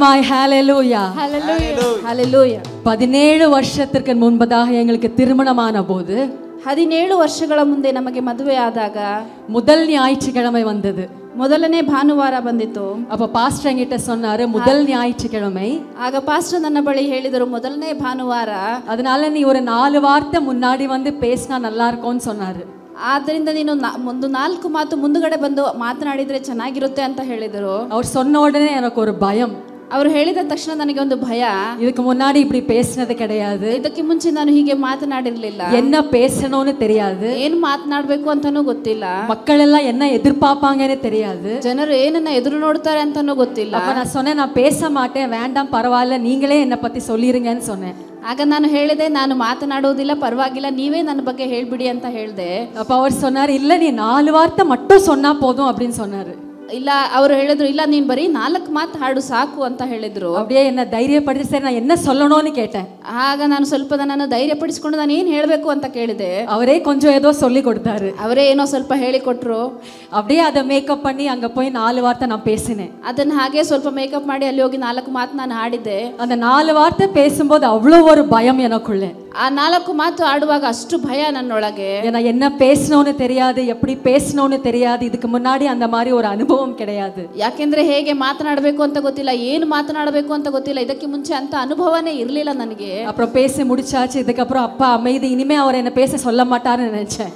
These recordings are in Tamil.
நிமித்தமாய் ஹalleluya ஹalleluya பதினேழு ವರ್ಷಕ್ಕೆ ಮುನ್ಪದಾಗ ಎಂಗಳಿಗೆ ತಿರುಮಣಮಾನ ಬೋದು ಹದಿನೇಳು ವರ್ಷಗಳ ಮುಂದೆ ನಮಗೆ ಮದುವೆ ಆದಾಗ ಮೊದಲನೇ ಆಯ್ಚಿಗಳಮೆ ಬಂದದು ಮೊದಲನೇ ಭಾನುವಾರ ಬಂದಿತ್ತು ಅಪ್ಪ ಪಾಸ್ಟರ್ ಎಂಗಿಟ ಸೊನ್ನಾರು ಮೊದಲನೇ ಆಯ್ಚಿಗಳಮೆ ಆಗ ಪಾಸ್ಟರ್ ನನ್ನ ಬಳಿ ಹೇಳಿದರು ಮೊದಲನೇ ಭಾನುವಾರ ಅದನಾಲ ನೀ ஒரு நாலு வார்த்தை முன்னாடி வந்து பேசினா நல்லா இருக்கும்னு சொன்னாரு ಆದ್ದರಿಂದ ನೀನು ಒಂದು ನಾಲ್ಕು ಮಾತು ಮುಂದುಗಡೆ ಬಂದು ಮಾತನಾಡಿದ್ರೆ ಚೆನ್ನಾಗಿರುತ್ತೆ ಅಂತ ಹೇಳಿದರು ಅವ್ರು ಸೊನ್ನೋಡನೆ ನನಗೆ ಭಯಂ ಅವರು ಹೇಳಿದ ತಕ್ಷಣ ನನಗೆ ಒಂದು ಭಯ ಇದಕ್ಕೆ ಮುನ್ನಾಡಿ இப்படி பேசினது கிடையாது ಇದಕ್ಕೆ ಮುಂಚೆ ನಾನು ಹೀಗೆ ಮಾತನಾಡಿರಲಿಲ್ಲ ಎನ್ನ பேசணும்னு தெரியாது ಏನು ಮಾತನಾಡಬೇಕು ಅಂತಾನೂ ಗೊತ್ತಿಲ್ಲ ಮಕ್ಕಳೆಲ್ಲ ಎನ್ನ எதிர்பார்ப்பாங்கனே தெரியாது ಜನರು ಏನನ್ನ ಎದುರು ನೋಡ್ತಾರೆ ಅಂತಾನೂ ಗೊತ್ತಿಲ್ಲ அப்ப நான் சொன்னேன் நான் பேச மாட்டேன் வேண்டாம் ಪರವಾಗಿಲ್ಲ நீங்களே என்ன ಪತಿ சொல்லிருங்கன்னு சொன்னேன் ಆಗ ನಾನು ಹೇಳಿದೆ ನಾನು ಮಾತನಾಡುವುದಿಲ್ಲ ಪರವಾಗಿಲ್ಲ ನೀವೇ ನನ್ನ ಬಗ್ಗೆ ಹೇಳ್ಬಿಡಿ ಅಂತ ಹೇಳಿದೆ ಅಪ್ಪ ಅವ್ರು சொன்னார் ಇಲ್ಲ ನೀ ನಾಲ್ಕು ವಾರ್ತೆ மட்டும் சொன்னா போதும் அப்படின்னு சொன்னாரு ಇಲ್ಲ ಅವರು ಹೇಳಿದ್ರು ಇಲ್ಲ ನೀನು ಬರೀ ನಾಲ್ಕು ಮಾತು ಹಾಡು ಸಾಕು ಅಂತ ಹೇಳಿದ್ರು அப்படியே என்ன தைரியப்படுத்தி சரி நான் என்ன சொல்லணும்னு கேட்டேன் ಆಗ ನಾನು ಸ್ವಲ್ಪ ಧೈರ್ಯ ಪಡಿಸ್ಕೊಂಡು ನಾನು ಏನು ಹೇಳಬೇಕು ಅಂತ ಕೇಳಿದೆ ಅವರೇ கொஞ்சம் ஏதோ சொல்லி ಕೊಡ್ತಾರೆ ಅವರೇ ಏನೋ ಸ್ವಲ್ಪ ಹೇಳಿಕೊಟ್ರು ಅವಡೇ ಅದ ಮೇಕಪ್ பண்ணி ಹಂಗ போய் ನಾಲ್ಕು ವಾರ್ತೆ ನಾ பேசினேன் ಅದನ್ನು ಹಾಗೆ ಸ್ವಲ್ಪ ಮೇಕಪ್ ಮಾಡಿ ಅಲ್ಲಿ ಹೋಗಿ ನಾಲ್ಕು ಮಾತು ನಾನು ಹಾಡಿದ್ದೆ ನಾಲ್ಕು ವಾರ್ತೆ வார்த்தை ಅವಳು ಅವರು ಭಯಂ ಏನೋ ಕೊಳ್ಳೆ ಆ ನಾಲ್ಕು ಮಾತು ಆಡುವಾಗ ಅಷ್ಟು ಭಯ ನನ್ನೊಳಗೆ நான் என்ன பேசணும்னு தெரியாது எப்படி பேசணும்னு தெரியாது இதுக்கு முன்னாடி அந்த மாதிரி ஒரு அனுபவம் கிடையாது ಯಾಕೆಂದ್ರೆ ಹೇಗೆ ಮಾತನಾಡಬೇಕು ಅಂತ ಗೊತ್ತಿಲ್ಲ ಏನು ಮಾತನಾಡಬೇಕು ಅಂತ ಗೊತ್ತಿಲ್ಲ ಇದಕ್ಕೆ ಮುಂಚೆ ಅಂತ ಅನುಭವನೇ ಇರಲಿಲ್ಲ ನನಗೆ அப்புறம் பேசி முடிச்சாச்சு இதுக்கப்புறம் அப்பா அமைதி இனிமே அவர் என்ன பேச சொல்ல மாட்டாருன்னு நினைச்சேன்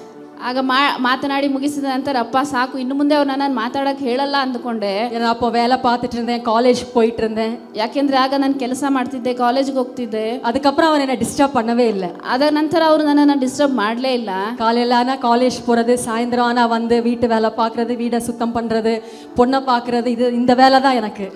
ಆಗ ಮಾ ಮಾತನಾಡಿ ಮುಗಿಸಿದ ನಂತರ ಅಪ್ಪ ಸಾಕು ಇನ್ನು ಮುಂದೆ ಅವ್ರನ್ನ ನಾನು ಮಾತಾಡೋಕೆ ಹೇಳಲ್ಲ ಅಂದ್ಕೊಂಡೆ நான் அப்போ வேலை பார்த்துட்டு இருந்தேன் காலேஜ் போயிட்டு இருந்தேன் ಯಾಕೆಂದ್ರೆ ಆಗ ನಾನು ಕೆಲಸ ಮಾಡ್ತಿದ್ದೆ ಕಾಲೇಜ್ಗೆ ಹೋಗ್ತಿದ್ದೆ அதுக்கப்புறம் அவன் என்ன டிஸ்டர்ப் பண்ணவே இல்லை ಅದ ನಂತರ ಅವರು ನನ್ನನ್ನು ಡಿಸ್ಟರ್ಬ್ ಮಾಡಲೇ ಇಲ್ಲ காலையில் ஆனால் காலேஜ் போகிறது சாயந்தரம் ஆனால் வந்து வீட்டு வேலை பார்க்குறது வீடை சுத்தம் பண்ணுறது பொண்ணை பார்க்குறது இது இந்த வேலை தான் எனக்கு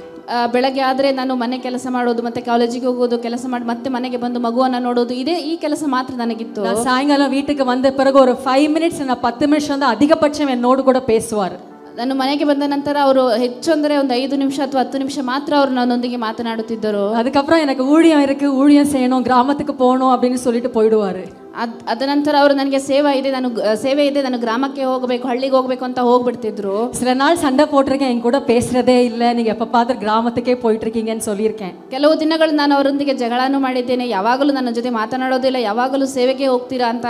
ಬೆಳಗ್ಗೆ ಆದರೆ ನಾನು ಮನೆ ಕೆಲಸ ಮಾಡೋದು ಮತ್ತೆ ಕಾಲೇಜಿಗೆ ಹೋಗೋದು ಕೆಲಸ ಮಾಡಿ ಮತ್ತೆ ಮನೆಗೆ ಬಂದು ಮಗುವನ್ನು ನೋಡೋದು ಇದೇ ಈ ಕೆಲಸ ಮಾತ್ರ ನನಗಿತ್ತು சாயங்காலம் வீட்டுக்கு வந்த பிறகு ಫೈವ್ ಮಿನಿಟ್ಸ್ மினிட்ஸ் நான் பத்து நிமிஷம் தான் அதிகபட்சம் என்னோடு கூட பேசுவார் ನಾನು ಮನೆಗೆ ಬಂದ ನಂತರ ಅವರು ಹೆಚ್ಚು ಅಂದರೆ ಒಂದು ಐದು ನಿಮಿಷ ಅಥವಾ ಹತ್ತು ನಿಮಿಷ ಮಾತ್ರ ಅವರು ನನ್ನೊಂದಿಗೆ ಮಾತನಾಡುತ್ತಿದ್ದರು அதுக்கப்புறம் எனக்கு ஊழியம் இருக்கு ஊழியம் செய்யணும் ಗ್ರಾಮತಕ್ಕೆ போகணும் அப்படின்னு சொல்லிட்டு போயிடுவாரு ಅದು ಅದನಂತರ ಅವರು ನನಗೆ ಸೇವೆ ಇದೆ ನಾನು ಸೇವೆ ಇದೆ ನಾನು ಗ್ರಾಮಕ್ಕೆ ಹೋಗಬೇಕು ಹಳ್ಳಿಗೆ ಹೋಗಬೇಕು ಅಂತ ಹೋಗ್ಬಿಡ್ತಿದ್ರು சில நாள் சண்டை போட்டிருக்கேன் என் கூட பேசுறதே இல்லை நீங்க எப்ப பார்த்து கிராமத்துக்கே போயிட்டு இருக்கீங்கன்னு சொல்லியிருக்கேன் ಕೆಲವು ದಿನಗಳು ನಾನು ಅವರೊಂದಿಗೆ ಜಗಳನೂ ಮಾಡಿದ್ದೇನೆ ಯಾವಾಗಲೂ ನನ್ನ ಜೊತೆ ಮಾತನಾಡೋದಿಲ್ಲ ಯಾವಾಗಲೂ ಸೇವೆಗೆ ಹೋಗ್ತೀರಾ ಅಂತ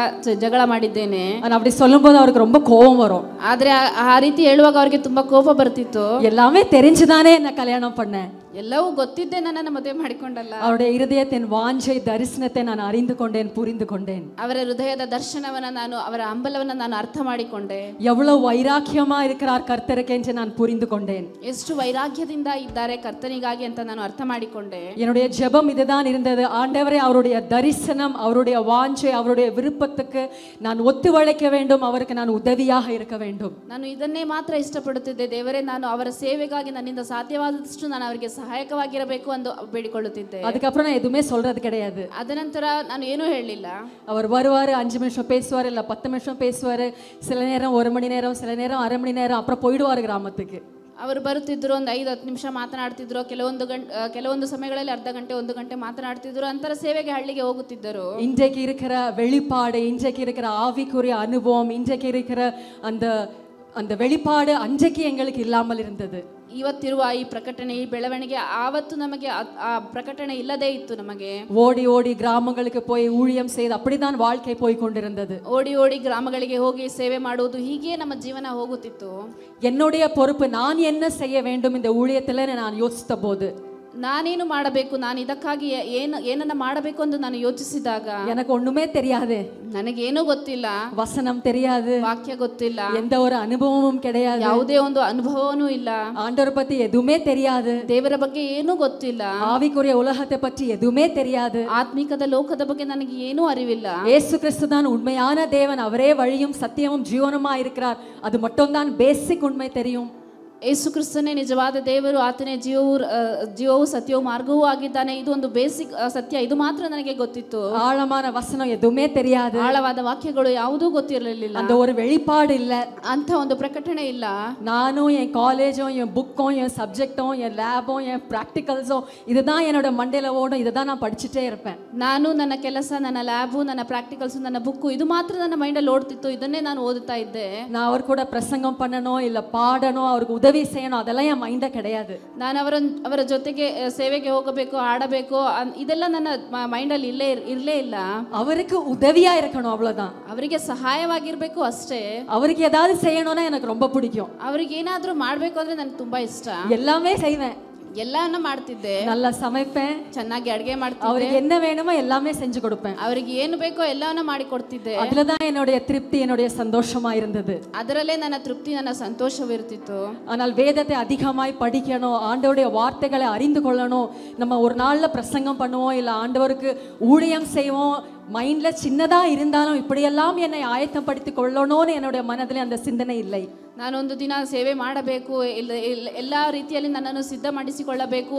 ಜಗಳ ಮಾಡಿದ್ದೇನೆ நான் ಅವ್ರಿಗೆ சொல்லும்போது ಅವ್ರಿಗೆ ரொம்ப கோபம் வரும் ಆದರೆ ಆ- ರೀತಿ ಹೇಳುವಾಗ ಅವ್ರಿಗೆ ತುಂಬಾ ಕೋಪ ಬರ್ತಿತ್ತು எல்லாமே தெரிஞ்சுதானே என்ன கல்யாணம் பண்ணேன் ಎಲ್ಲವೂ ಗೊತ್ತಿದ್ದೆ ನನ್ನನ್ನು ಮದುವೆ ಮಾಡಿಕೊಂಡಲ್ಲ அவருடைய இருதயத்தின் வாஞ்சை தரிசனத்தை நான் அறிந்து கொண்டேன் புரிந்து கொண்டேன் ಅವರ ಹೃದಯದ ದರ್ಶನವನ್ನ ನಾನು ಅವರ ಹಂಬಲವನ್ನ ನಾನು ಅರ್ಥ ಮಾಡಿಕೊಂಡೆ எவ்வளவு வைராக்கியமா இருக்கிறார் கர்த்தருக்கு என்று நான் புரிந்து கொண்டேன் ಎಷ್ಟು ವೈರಾಗ್ಯದಿಂದ ಇದ್ದಾರೆ ಕರ್ತನಿಗಾಗಿ ಅಂತ ನಾನು ಅರ್ಥ ಮಾಡಿಕೊಂಡೆ என்னுடைய ஜெபம் இதுதான் இருந்தது ஆண்டவரே அவருடைய தரிசனம் அவருடைய வாஞ்சை அவருடைய விருப்பத்துக்கு நான் ஒத்துழைக்க வேண்டும் அவருக்கு நான் உதவியாக இருக்க வேண்டும் ನಾನು ಇದನ್ನೇ ಮಾತ್ರ ಇಷ್ಟಪಡುತ್ತಿದ್ದೆ ದೇವರೇ ನಾನು ಅವರ ಸೇವೆಗಾಗಿ ನನ್ನಿಂದ ಸಾಧ್ಯವಾದಷ್ಟು ನಾನು ಅವರಿಗೆ ಸಹಾಯ ಸಹಾಯಕವಾಗಿರಬೇಕು ಎಂದು ಬೇಡಿಕೊಳ್ಳುತ್ತಿದ್ದೆ அதுக்கப்புறம் நான் எதுவுமே சொல்றது கிடையாது ಅದನಂತರ ನಾನು ಏನೂ ಹೇಳಲಿಲ್ಲ அவர் வருவார் அஞ்சு நிமிஷம் பேசுவார் இல்லை பத்து நிமிஷம் பேசுவார் சில நேரம் ஒரு மணி நேரம் சில நேரம் அரை மணி நேரம் அப்புறம் போயிடுவார் கிராமத்துக்கு ಅವರು ಬರುತ್ತಿದ್ದರು ಒಂದು ಐದು ಹತ್ತು ನಿಮಿಷ ಮಾತನಾಡ್ತಿದ್ರು ಕೆಲವೊಂದು ಗಂಟೆ ಕೆಲವೊಂದು ಸಮಯಗಳಲ್ಲಿ ಅರ್ಧ ಗಂಟೆ ಒಂದು ಗಂಟೆ ಮಾತನಾಡ್ತಿದ್ರು ಅಂತರ ಸೇವೆಗೆ ಹಳ್ಳಿಗೆ ಹೋಗುತ್ತಿದ್ದರು இன்றைக்கு இருக்கிற வெளிப்பாடு இன்றைக்கு இருக்கிற ஆவிக்குரிய அனுபவம் இன்றைக்கு இருக்கிற அந்த அந்த வெளிப்பாடு அன்றைக்கு எங்களுக்கு இல்லாமல் இருந்தது ಇವತ್ತಿರುವ ಈ ಪ್ರಕಟಣೆ ಈ ಬೆಳವಣಿಗೆ ಆವತ್ತು ನಮಗೆ ಆ ಪ್ರಕಟಣೆ ಇಲ್ಲದೇ ಇತ್ತು ನಮಗೆ ஓடி ஓடி கிராமங்களுக்கு போய் ஊழியம் செய்து அப்படிதான் வாழ்க்கை போய் கொண்டிருந்தது ಓಡಿ ಓಡಿ ಗ್ರಾಮಗಳಿಗೆ ಹೋಗಿ ಸೇವೆ ಮಾಡುವುದು ಹೀಗೆ ನಮ್ಮ ಜೀವನ ಹೋಗುತ್ತಿತ್ತು என்னுடைய பொறுப்பு நான் என்ன செய்ய வேண்டும் இந்த ஊழியத்தில் நான் யோசித்த போது நானேನು ಮಾಡಬೇಕು ನಾನು ಇದಕ್ಕಾಗಿ ಏನು ಏನನ್ನ ಮಾಡಬೇಕು ಅಂತ ನಾನು ಯೋಚಿಸಿದಾಗ எனக்கு ஒண்ணுமே தெரியாது ನನಗೇನೂ ಗೊತ್ತಿಲ್ಲ வசனம் தெரியாது வாக்கிய ಗೊತ್ತಿಲ್ಲ எந்த ஒரு அனுபவமும் கிடையாது ಯಾವುದೇ ಒಂದು ಅನುಭವನೂ ಇಲ್ಲ ஆண்டவர் பத்தி எதுவுமே தெரியாது ದೇವರ ಬಗ್ಗೆ ಏನೂ ಗೊತ್ತಿಲ್ಲ ஆவிக்குரிய உலகத்தை பற்றி எதுவுமே தெரியாது ஆத்மீகத ಲೋಕದ ಬಗ್ಗೆ ನನಗೆ ಏನೂ ಅರಿವಿಲ್ಲ இயேசு கிறிஸ்து தான் உண்மையான தேவன் அவரே வழியும் சத்தியமும் ஜீவனுமா இருக்கிறார் அது மட்டும் தான் பேசிக் உண்மை தெரியும் ಯೇಸು ಕ್ರಿಸ್ತನೇ ನಿಜವಾದ ದೇವರು ಆತನೇ ಜೀವವು ಜೀವವು ಸತ್ಯವು ಮಾರ್ಗವೂ ಆಗಿದ್ದಾನೆ ಇದು ಒಂದು ಬೇಸಿಕ್ ಸತ್ಯ ಇದು ಮಾತ್ರ ನನಗೆ ಗೊತ್ತಿತ್ತು ಆಳಮಾನ ವಸನ ಎದುಮೇ ತೆರೆಯಾದ ಆಳವಾದ ವಾಕ್ಯಗಳು ಯಾವುದೂ ಗೊತ್ತಿರಲಿಲ್ಲ அந்த ஒரு வெளிப்பாடு இல்ல ಅಂತ ಒಂದು ಪ್ರಕಟಣೆ ಇಲ್ಲ ನಾನು என் காலேஜும் என் புக்கும் என் சப்ஜெக்டும் என் லேபும் என் ப்ராக்டிகல்ஸும் இதுதான் என்னோட மண்டையில் ஓடும் இதை தான் நான் படிச்சுட்டே இருப்பேன் ನಾನು ನನ್ನ ಕೆಲಸ ನನ್ನ ಲ್ಯಾಬು ನನ್ನ ಪ್ರಾಕ್ಟಿಕಲ್ಸ್ ನನ್ನ ಬುಕ್ ಇದು ಮಾತ್ರ ನನ್ನ ಮೈಂಡಲ್ಲಿ ಓಡ್ತಿತ್ತು ಇದನ್ನೇ ನಾನು ಓದುತ್ತಾ ಇದ್ದೆ நான் ಅವ್ರು ಕೂಡ பிரசங்கம் பண்ணணும் இல்லை பாடணும் அவருக்கு உதவி ಉದವಿ ಸೇನೋ ಅದೆಲ್ಲ ಯಾ ಮೈಂಡ ಕೆಡೆಯದು ನಾನು ಅವರ ಅವರ ಜೊತೆಗೆ ಸೇವೆಗೆ ಹೋಗಬೇಕು ಆಡಬೇಕು ಇದೆಲ್ಲ ನನ್ನ ಮೈಂಡಲ್ಲಿ ಇಲ್ಲೇ ಇರಲೇ ಇಲ್ಲ ಅವರಿಗೆ ಉದವಿಯಾ ಇರಕಣೋ ಅವಳದ ಅವರಿಗೆ ಸಹಾಯವಾಗಿರಬೇಕು ಅಷ್ಟೇ ಅವರಿಗೆ ಏதாவது ಸೇಯಣೋನ எனக்கு ரொம்ப பிடிக்கும் ಅವರಿಗೆ ಏನಾದರೂ ಮಾಡಬೇಕು ಅಂದರೆ ನನಗೆ ತುಂಬ ಇಷ್ಟ எல்லாமே செய்வேன் ಎಲ್ಲಾನು ಮಾಡ್ತಿದ್ದೆ நல்லா சமைப்பேன் ಚೆನ್ನಾಗಿ ಅಡುಗೆ ಮಾಡ್ತಿದ್ದೆ அவருக்கு என்ன வேணுமோ எல்லாமே செஞ்சு கொடுப்பேன் அவருக்கு ಏನು பேக்கோ ಎಲ್ಲವನ್ನ ಮಾಡಿ ಕೊಡ್ತಿದ್ದೆ அதுலதான் என்னுடைய திருப்தி என்னுடைய சந்தோஷமா இருந்தது ಅದರಲ್ಲೇ ನನ್ನ ತೃಪ್ತಿ சந்தோஷம் ಸಂತೋಷವಿರ್ತಿತ್ತು ஆனால் வேதத்தை அதிகமாய் படிக்கணும் ஆண்டவருடைய வார்த்தைகளை அறிந்து கொள்ளணும் நம்ம ஒரு நாள்ல பிரசங்கம் பண்ணுவோம் இல்ல ஆண்டவருக்கு ஊழியம் செய்வோம் மைண்ட்ல சின்னதா இருந்தாலும் இப்படியெல்லாம் என்னை ஆயத்தப்படுத்தி கொள்ளணும்னு என்னுடைய மனதில அந்த சிந்தனை இல்லை ನಾನೊಂದು ದಿನ ಸೇವೆ ಮಾಡಬೇಕು ಎಲ್ಲ ಎಲ್ಲ ರೀತಿಯಲ್ಲಿ ನನ್ನನ್ನು ಸಿದ್ಧ ಮಾಡಿಸಿಕೊಳ್ಳಬೇಕು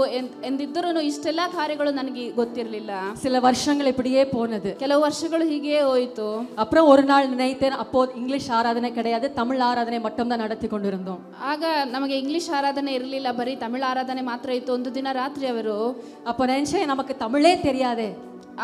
ಎಂದಿದ್ದರೂ ಇಷ್ಟೆಲ್ಲ ಕಾರ್ಯಗಳು ನನಗೆ ಗೊತ್ತಿರಲಿಲ್ಲ சில வருஷங்கள் இப்படியே போனது ಕೆಲವು ವರ್ಷಗಳು ಹೀಗೆ ಹೋಯಿತು அப்புறம் ஒரு நாள் நினைத்தேன் அப்போ இங்கிலீஷ் ஆராதனை கிடையாது தமிழ் ஆராதனை மட்டும்தான் நடத்தி கொண்டிருந்தோம் ಆಗ ನಮಗೆ ಇಂಗ್ಲಿಷ್ ಆರಾಧನೆ ಇರಲಿಲ್ಲ ಬರೀ ತಮಿಳು ಆರಾಧನೆ ಮಾತ್ರ ಇತ್ತು ಒಂದು ದಿನ ರಾತ್ರಿ ಅವರು அப்போ நினைச்சேன் நமக்கு தமிழே தெரியாதே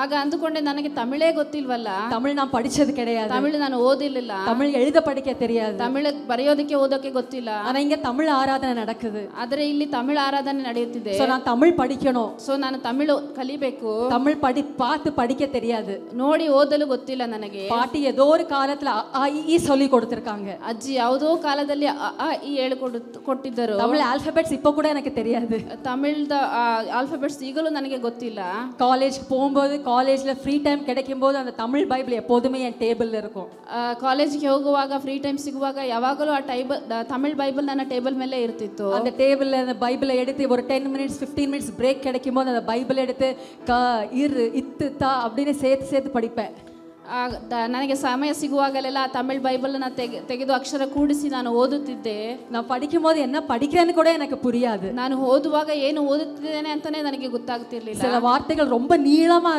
ಆಗ ಅಂದುಕೊಂಡೆ ನನಗೆ ತಮಿಳೇ ಗೊತ್ತಿಲ್ವಲ್ಲ ತಮಿಳ್ ನಾನು ಪಡಿಸೋದು ಕೆಡೆಯ ತಮಿಳ್ ನಾನು ಓದಿರ್ಲಿಲ್ಲ தமிழ் எழுத படிக்க தெரியாது ತಮಿಳು ಬರೆಯೋದಕ್ಕೆ ಓದೋಕೆ ಗೊತ್ತಿಲ್ಲ ஆனா இங்க தமிழ் ஆராதனை நடக்குது ಆದರೆ ಇಲ್ಲಿ ತಮಿಳ್ ಆರಾಧನೆ ನಡೆಯುತ್ತಿದೆ சோ நான் தமிழ் படிக்கணும் ಸೊ ನಾನು ತಮಿಳು ಕಲಿಬೇಕು தமிழ் படி பார்த்து படிக்க தெரியாது ನೋಡಿ ಓದಲು ಗೊತ್ತಿಲ್ಲ ನನಗೆ பாட்டி ஏதோ ஒரு காலத்துல அ, ஆ, இ, ஈ சொல்லி கொடுத்திருக்காங்க ಅಜ್ಜಿ ಯಾವುದೋ ಕಾಲದಲ್ಲಿ ಅ, ಆ, ಈ ಹೇಳಿಕೊಡು ಕೊಟ್ಟಿದ್ದರು தமிழ் ஆல்பபெட்ஸ் இப்போ கூட எனக்கு தெரியாது ತಮಿಳ್ದ ಆಲ್ಫಾಬೆಟ್ಸ್ ಈಗಲೂ ನನಗೆ ಗೊತ್ತಿಲ್ಲ காலேஜ் போகும்போது போகும்போது காலேஜில் ஃப்ரீ டைம் கிடைக்கும்போது அந்த தமிழ் பைபிள் எப்போதுமே என் டேபிளில் இருக்கும் காலேஜுக்கு ஹோகுவாக ஃப்ரீ டைம் ಸಿಗುವಾಗ ಯಾವಾಗಲೂ ಆ ಟೈಬಲ್ ತಮಿಳ್ பைபிள் ನನ್ನ டேபிள் மேலே ಇರ್ತಿತ್ತು அந்த டேபிளில் அந்த பைபிளை எடுத்து ஒரு ten minutes fifteen minutes break கிடைக்கும் போது அந்த பைபிள் எடுத்து க இரு இத்து தா அப்படின்னு சேர்த்து சேர்த்து படிப்பேன் ನನಗೆ ಸಮಯ ಸಿಗುವಾಗಲೆಲ್ಲ ತಮಿಳ್ ಬೈಬಲನ್ನು ತೆಗೆ ತೆಗೆದು ಅಕ್ಷರ ಕೂಡಿಸಿ ನಾನು ಓದುತ್ತಿದ್ದೆ நான் படிக்கும் போது என்ன படிக்கிறேன்னு கூட எனக்கு புரியாது ನಾನು ಓದುವಾಗ ಏನು ಓದುತ್ತಿದ್ದೇನೆ ಅಂತಾನೆ ನನಗೆ ಗೊತ್ತಾಗ್ತಿರ್ಲಿಲ್ಲ ವಾರ್ತೆಗಳು வார்த்தைகள் ரொம்ப நீளமாக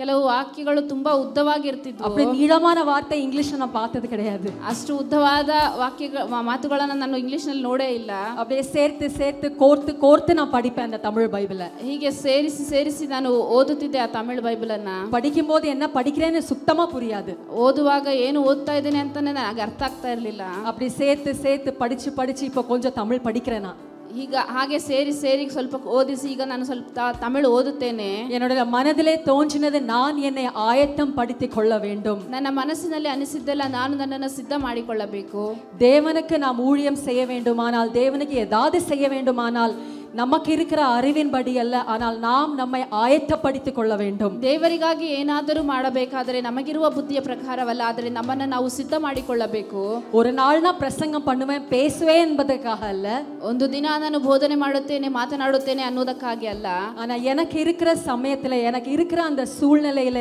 ಕೆಲವು ವಾಕ್ಯಗಳು ತುಂಬಾ ಉದ್ದವಾಗಿ ಇರ್ತಿದ್ವು அப்படி நீளமான வார்த்தை இங்கிலீஷ்ல நான் பார்த்தது கிடையாது ಅಷ್ಟು ಉದ್ದವಾದ ವಾಕ್ಯಗಳ ಮಾತುಗಳನ್ನ ನಾನು ಇಂಗ್ಲಿಷ್ನಲ್ಲಿ ನೋಡೇ ಇಲ್ಲ அப்படியே சேர்த்து சேர்த்து கோர்த்து கோர்த்து நான் படிப்பேன் அந்த தமிழ் பைபிளை ಹೀಗೆ ಸೇರಿಸಿ ಸೇರಿಸಿ ನಾನು ಓದುತ್ತಿದ್ದೆ ಆ ತಮಿಳು ಬೈಬಲನ್ನ படிக்கும்போது என்ன படிக்கிறேன்னு சுத்தமா புரியாது ಓದುವಾಗ ಏನು ಓದ್ತಾ ಇದ್ದೇನೆ ಅಂತಾನೆ ನನಗೆ ಅರ್ಥ ಆಗ್ತಾ ಇರಲಿಲ್ಲ அப்படி சேர்த்து சேர்த்து படிச்சு படிச்சு இப்போ கொஞ்சம் தமிழ் படிக்கிறேன் நான் ಈಗ ಹಾಗೆ ಸೇರಿ ಸೇರಿ ಸ್ವಲ್ಪ ಓದಿಸಿ ಈಗ ನಾನು ಸ್ವಲ್ಪ ತಮಿಳು ಓದುತ್ತೇನೆ என்னோட மனதிலே தோன்றினது நான் என்னை ஆயத்தம் படுத்திக் ನನ್ನ ಮನಸ್ಸಿನಲ್ಲಿ ಅನಿಸಿದ್ದೆಲ್ಲ ನಾನು ನನ್ನನ್ನು ಸಿದ್ಧ ಮಾಡಿಕೊಳ್ಳಬೇಕು தேவனுக்கு நாம் ஊழியம் செய்ய வேண்டுமானால் தேவனுக்கு ஏதாவது செய்ய வேண்டுமானால் நமக்கு இருக்கிற ಅರಿವಿನ படி அல்ல ஆனால் நாம் நம்மை ஆயத்தப்படுத்திக் கொள்ள வேண்டும் ದೇವರಿಗಾಗಿ ಏನಾದರೂ ಮಾಡಬೇಕಾದರೆ ನಮಗಿರುವ ಬುದ್ಧಿಯ ಪ್ರಕಾರವಲ್ಲ ಆದರೆ ನಮ್ಮನ್ನ ನಾವು ಸಿದ್ಧ ಮಾಡಿಕೊಳ್ಳಬೇಕು ஒரு நாள் நான் பிரசங்கம் பண்ணுவேன் பேசுவேன் என்பதற்காக அல்ல ಒಂದು ದಿನ ನಾನು போதனை மாடுத்தேனே ಮಾತನಾಡುತ್ತೇನೆ ಅನ್ನೋದಕ್ಕಾಗಿ அல்ல ஆனால் எனக்கு இருக்கிற சமயத்தில் எனக்கு இருக்கிற அந்த சூழ்நிலையில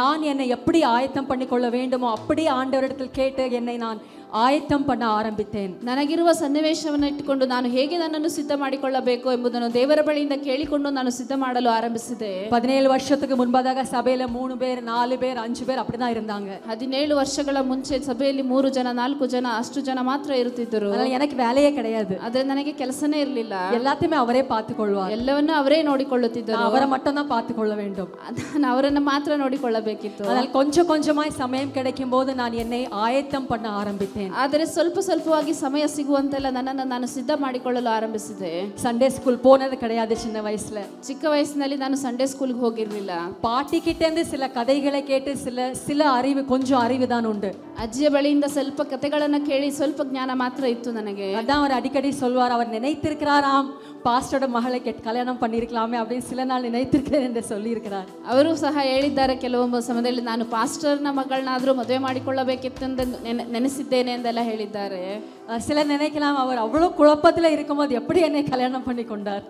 நான் என்னை எப்படி ஆயத்தம் பண்ணிக்கொள்ள வேண்டுமோ அப்படி ஆண்டவரிடத்தில் கேட்டு என்னை நான் ಆಯತ್ತ ಪಣ ಆರಂಭಿತೇನೆ ನನಗಿರುವ ಸನ್ನಿವೇಶವನ್ನು ಇಟ್ಟುಕೊಂಡು ನಾನು ಹೇಗೆ ನನ್ನನ್ನು ಸಿದ್ಧ ಮಾಡಿಕೊಳ್ಳಬೇಕು ಎಂಬುದನ್ನು ದೇವರ ಬಳಿಯಿಂದ ಕೇಳಿಕೊಂಡು ನಾನು ಸಿದ್ಧ ಮಾಡಲು ಆರಂಭಿಸಿದೆ பதினேழு வருஷத்துக்கு முன்பதாக சபையில மூணு பேர் நாலு பேர் அஞ்சு பேர் அப்படிதான் இருந்தாங்க ಹದಿನೇಳು ವರ್ಷಗಳ ಮುಂಚೆ ಸಭೆಯಲ್ಲಿ ಮೂರು ಜನ ನಾಲ್ಕು ಜನ ಅಷ್ಟು ಜನ ಮಾತ್ರ ಇರುತ್ತಿದ್ದರು அதனால எனக்கு வேலையே கிடையாது ಆದ್ರೆ ನನಗೆ ಕೆಲಸನೇ ಇರಲಿಲ್ಲ எல்லாத்தையுமே அவரே பார்த்துக்கொள்வார் ಎಲ್ಲವನ್ನೂ ಅವರೇ ನೋಡಿಕೊಳ್ಳುತ್ತಿದ್ದರು நான் அவரை மட்டும் தான் பார்த்துக்கொள்ள வேண்டும் ನಾನು ಅವರನ್ನು ಮಾತ್ರ ನೋಡಿಕೊಳ್ಳಬೇಕಿತ್ತು அதனால கொஞ்சம் கொஞ்சமாய் சமயம் கிடைக்கும் போது நான் என்னை ஆயத்தம் பண்ண ஆரம்பித்தேன் him. ಆದರೆ ಸ್ವಲ್ಪ ಸ್ವಲ್ಪವಾಗಿ ಸಮಯ ಸಿಗುವಂತೆಲ್ಲ ನನ್ನನ್ನು ನಾನು ಸಿದ್ಧ ಮಾಡಿಕೊಳ್ಳಲು ಆರಂಭಿಸಿದೆ சண்டே ஸ்கூல் போனது கிடையாது ಚಿನ್ನ வயசுல ಚಿಕ್ಕ ವಯಸ್ಸಿನಲ್ಲಿ ನಾನು ಸಂಡೇ ಸ್ಕೂಲ್ಗೆ ಹೋಗಿರಲಿಲ್ಲ பாட்டி கிட்ட இருந்து சில கதைகளை கேட்டு சில சில அறிவு கொஞ்சம் அறிவு தான் உண்டு ಅಜ್ಜಿಯ ಬಳಿಯಿಂದ ಸ್ವಲ್ಪ ಕಥೆಗಳನ್ನು ಕೇಳಿ ಸ್ವಲ್ಪ ಜ್ಞಾನ ಮಾತ್ರ ಇತ್ತು ನನಗೆ அதான் அவர் ಅಡಿಕಡಿ சொல்வார் ಅವ್ರು நினைத்திருக்கிறாராம் பாஸ்டரோட மகளை கெட் கல்யாணம் பண்ணியிருக்கலாமே அப்படின்னு சில ನಾಳೆ நினைத்திருக்கிறேன் என்று சொல்லியிருக்கிறார் ಅವರು ಸಹ ಹೇಳಿದ್ದಾರೆ ಕೆಲವೊಂದು ಸಮಯದಲ್ಲಿ ನಾನು ಪಾಸ್ಟರ್ನ ಮಗಳನ್ನಾದರೂ ಮದುವೆ ಮಾಡಿಕೊಳ್ಳಬೇಕಿತ್ತೆಂದು ನೆನೆ- ನೆನೆಸಿದ್ದೇನೆ ಮಾಡ್ತಾನೆ ಅಂತೆಲ್ಲ சில நினைக்கலாம் அவர் அவ்வளோ குழப்பத்தில் இருக்கும்போது எப்படி என்னை கல்யாணம் பண்ணி கொண்டார்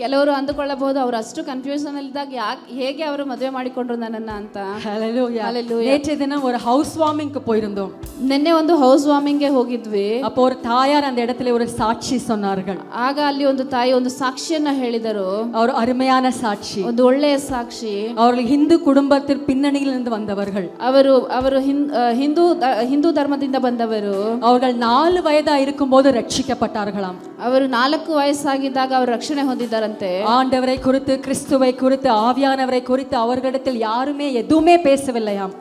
ಕೆಲವರು ಅಂದುಕೊಳ್ಳಬಹುದು ಅವರು ಅಷ್ಟು ಕನ್ಫ್ಯೂಷನ್ ಇದ್ದಾಗ ಯಾಕೆ ಹೇಗೆ ಅವರು ಮದುವೆ ಮಾಡಿಕೊಂಡ್ರು ನನ್ನನ್ನು ಅಂತ நேற்றைய ದಿನ ஒரு ಹೌಸ್ ವಾರ್ಮಿಂಗ್ போயிருந்தோம் ನಿನ್ನೆ ಒಂದು ಹೌಸ್ ವಾರ್ಮಿಂಗ್ಗೆ ಹೋಗಿದ್ವಿ ಅಪ್ಪ ಅವ್ರ தாயார் ಅಂದ இடத்துல ஒரு ಸಾಕ್ಷಿ சொன்னார்கள் ಆಗ ಅಲ್ಲಿ ಒಂದು ತಾಯಿ ಒಂದು ಸಾಕ್ಷಿಯನ್ನ ಹೇಳಿದರು அவர் அருமையான ಸಾಕ್ಷಿ ಒಂದು ಒಳ್ಳೆಯ ಸಾಕ್ಷಿ ಅವ್ರ ಹಿಂದೂ குடும்பத்தில் பின்னணியிலிருந்து வந்தவர்கள் ಅವರು ಅವರು ಹಿಂ- ಹಿಂದೂ ಹಿಂದೂ ಧರ್ಮದಿಂದ ಬಂದವರು அவர்கள் நாலு வயதா ರಕ್ಷಿಕೆ ரட்சிக்கப்பட்டார்களாம் ಅವರು ನಾಲ್ಕು ವಯಸ್ಸಾಗಿದ್ದಾಗ ಅವರು ರಕ್ಷಣೆ ಹೊಂದಿದ್ರು ಹೇಳಿದಾರಂತೆ ஆண்டவரை குறித்து கிறிஸ்துவை குறித்து ஆவியானவரை குறித்து அவர்களிடத்தில் யாருமே எதுவுமே பேசவில்லையாம்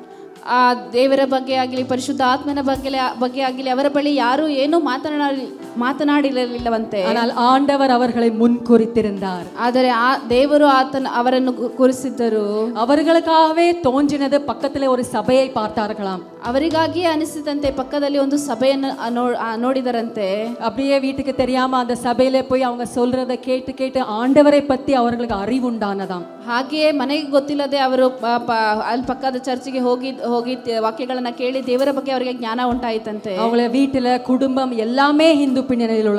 ಆ ದೇವರ ಬಗ್ಗೆ ಆಗಲಿ ಪರಿಶುದ್ಧ ಆತ್ಮನ ಬಗ್ಗೆ ಬಗ್ಗೆ ಆಗಲಿ ಅವರ ಬಳಿ ಯಾರು ಏನು ಮಾತನಾಡಿ ಮಾತನಾಡಿರಲಿಲ್ಲವಂತೆ ஆனால் ஆண்டவர் அவர்களை முன் குறித்திருந்தார் ಆದರೆ ಆ ದೇವರು ಆತನ ಅವರನ್ನು ಕುರಿಸಿದ್ದರು அவர்களுக்காகவே தோன்றினது பக்கத்திலே ஒரு சபையை பார்த்தார்களாம் ಅವರಿಗಾಗಿಯೇ ಅನಿಸಿದಂತೆ ಪಕ್ಕದಲ್ಲಿ ಒಂದು ಸಭೆಯನ್ನು ನೋಡಿದರಂತೆ அப்படியே வீட்டுக்கு தெரியாம அந்த சபையில போய் அவங்க சொல்றதை கேட்டு கேட்டு ஆண்டவரை பத்தி அவர்களுக்கு அறிவுண்டானதாம் ಹಾಗೆಯೇ ಮನೆಗೆ ಗೊತ್ತಿಲ್ಲದೆ ಅವರು ಅಲ್ಲಿ ಪಕ್ಕದ ಚರ್ಚಿಗೆ ಹೋಗಿ ಹೋಗಿ ವಾಕ್ಯಗಳನ್ನು ಕೇಳಿ ದೇವರ ಬಗ್ಗೆ ಅವರಿಗೆ ಜ್ಞಾನ ಉಂಟಾಯಿತಂತೆ ಅವಳ ವೀಟಿಲ ಕುಟುಂಬ ಎಲ್ಲಾಮೇ ಹಿಂದೂ பின்னணியில்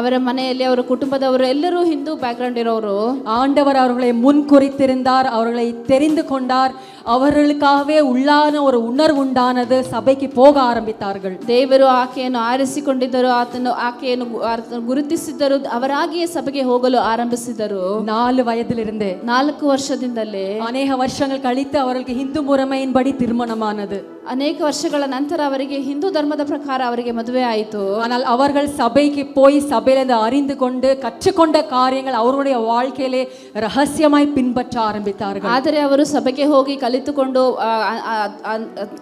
ಅವರ ಮನೆಯಲ್ಲಿ ಅವರ ಕುಟುಂಬದವರು ಎಲ್ಲರೂ ಹಿಂದೂ ಬ್ಯಾಕ್ಗ್ರೌಂಡ್ ಇರೋರು ஆண்டவர் அவர்களை ಮುನ್ குறித்திருந்தார் அவர்களை ತೆರೆದುಕೊಂಡಾರ್ ಅವರಳಿಕಾವೇ ಉಳ್ಳಾನ ಅವರು ಉಣ್ಣರ್ ಉಂಡಾನದು ಸಭೆಗೆ ಹೋಗ ಆರಂಭಿತಾರ್ಗಳು ದೇವರು ಆಕೆಯನ್ನು ಆರಿಸಿಕೊಂಡಿದ್ದರು ಆತನು ಆಕೆಯನ್ನು ಗುರುತಿಸಿದ್ದರು ಅವರಾಗಿಯೇ ಸಭೆಗೆ ಹೋಗಲು ಆರಂಭಿಸಿದರು ನಾಲ್ಕು ವಯದಲ್ಲಿರಂದೆ ನಾಲ್ಕು ವರ್ಷದಿಂದಲೇ ಅನೇಕ ವರ್ಷಗಳು ಕಳಿತು ಅವರಿಗೆ ಹಿಂದೂ ಮುರಮೆಯಿನ್ ಬಡಿ ತಿರುಮಣಮಾನದು ಅನೇಕ ವರ್ಷಗಳ ನಂತರ ಅವರಿಗೆ ಹಿಂದೂ ಧರ್ಮದ ಪ್ರಕಾರ ಅವರಿಗೆ ಮದುವೆ ಆಯಿತು ஆனால் அவர்கள் சபைக்கு போய் சபையிலிருந்து அறிந்து கொண்டு கற்றுக்கொண்ட காரியங்கள் அவருடைய வாழ்க்கையிலே ரகசியமாய் பின்பற்ற ஆரம்பித்தார்கள் ಆದರೆ ಅವರು ಸಭೆಗೆ ಹೋಗಿ ಕಲಿ ಕಲಿತುಕೊಂಡು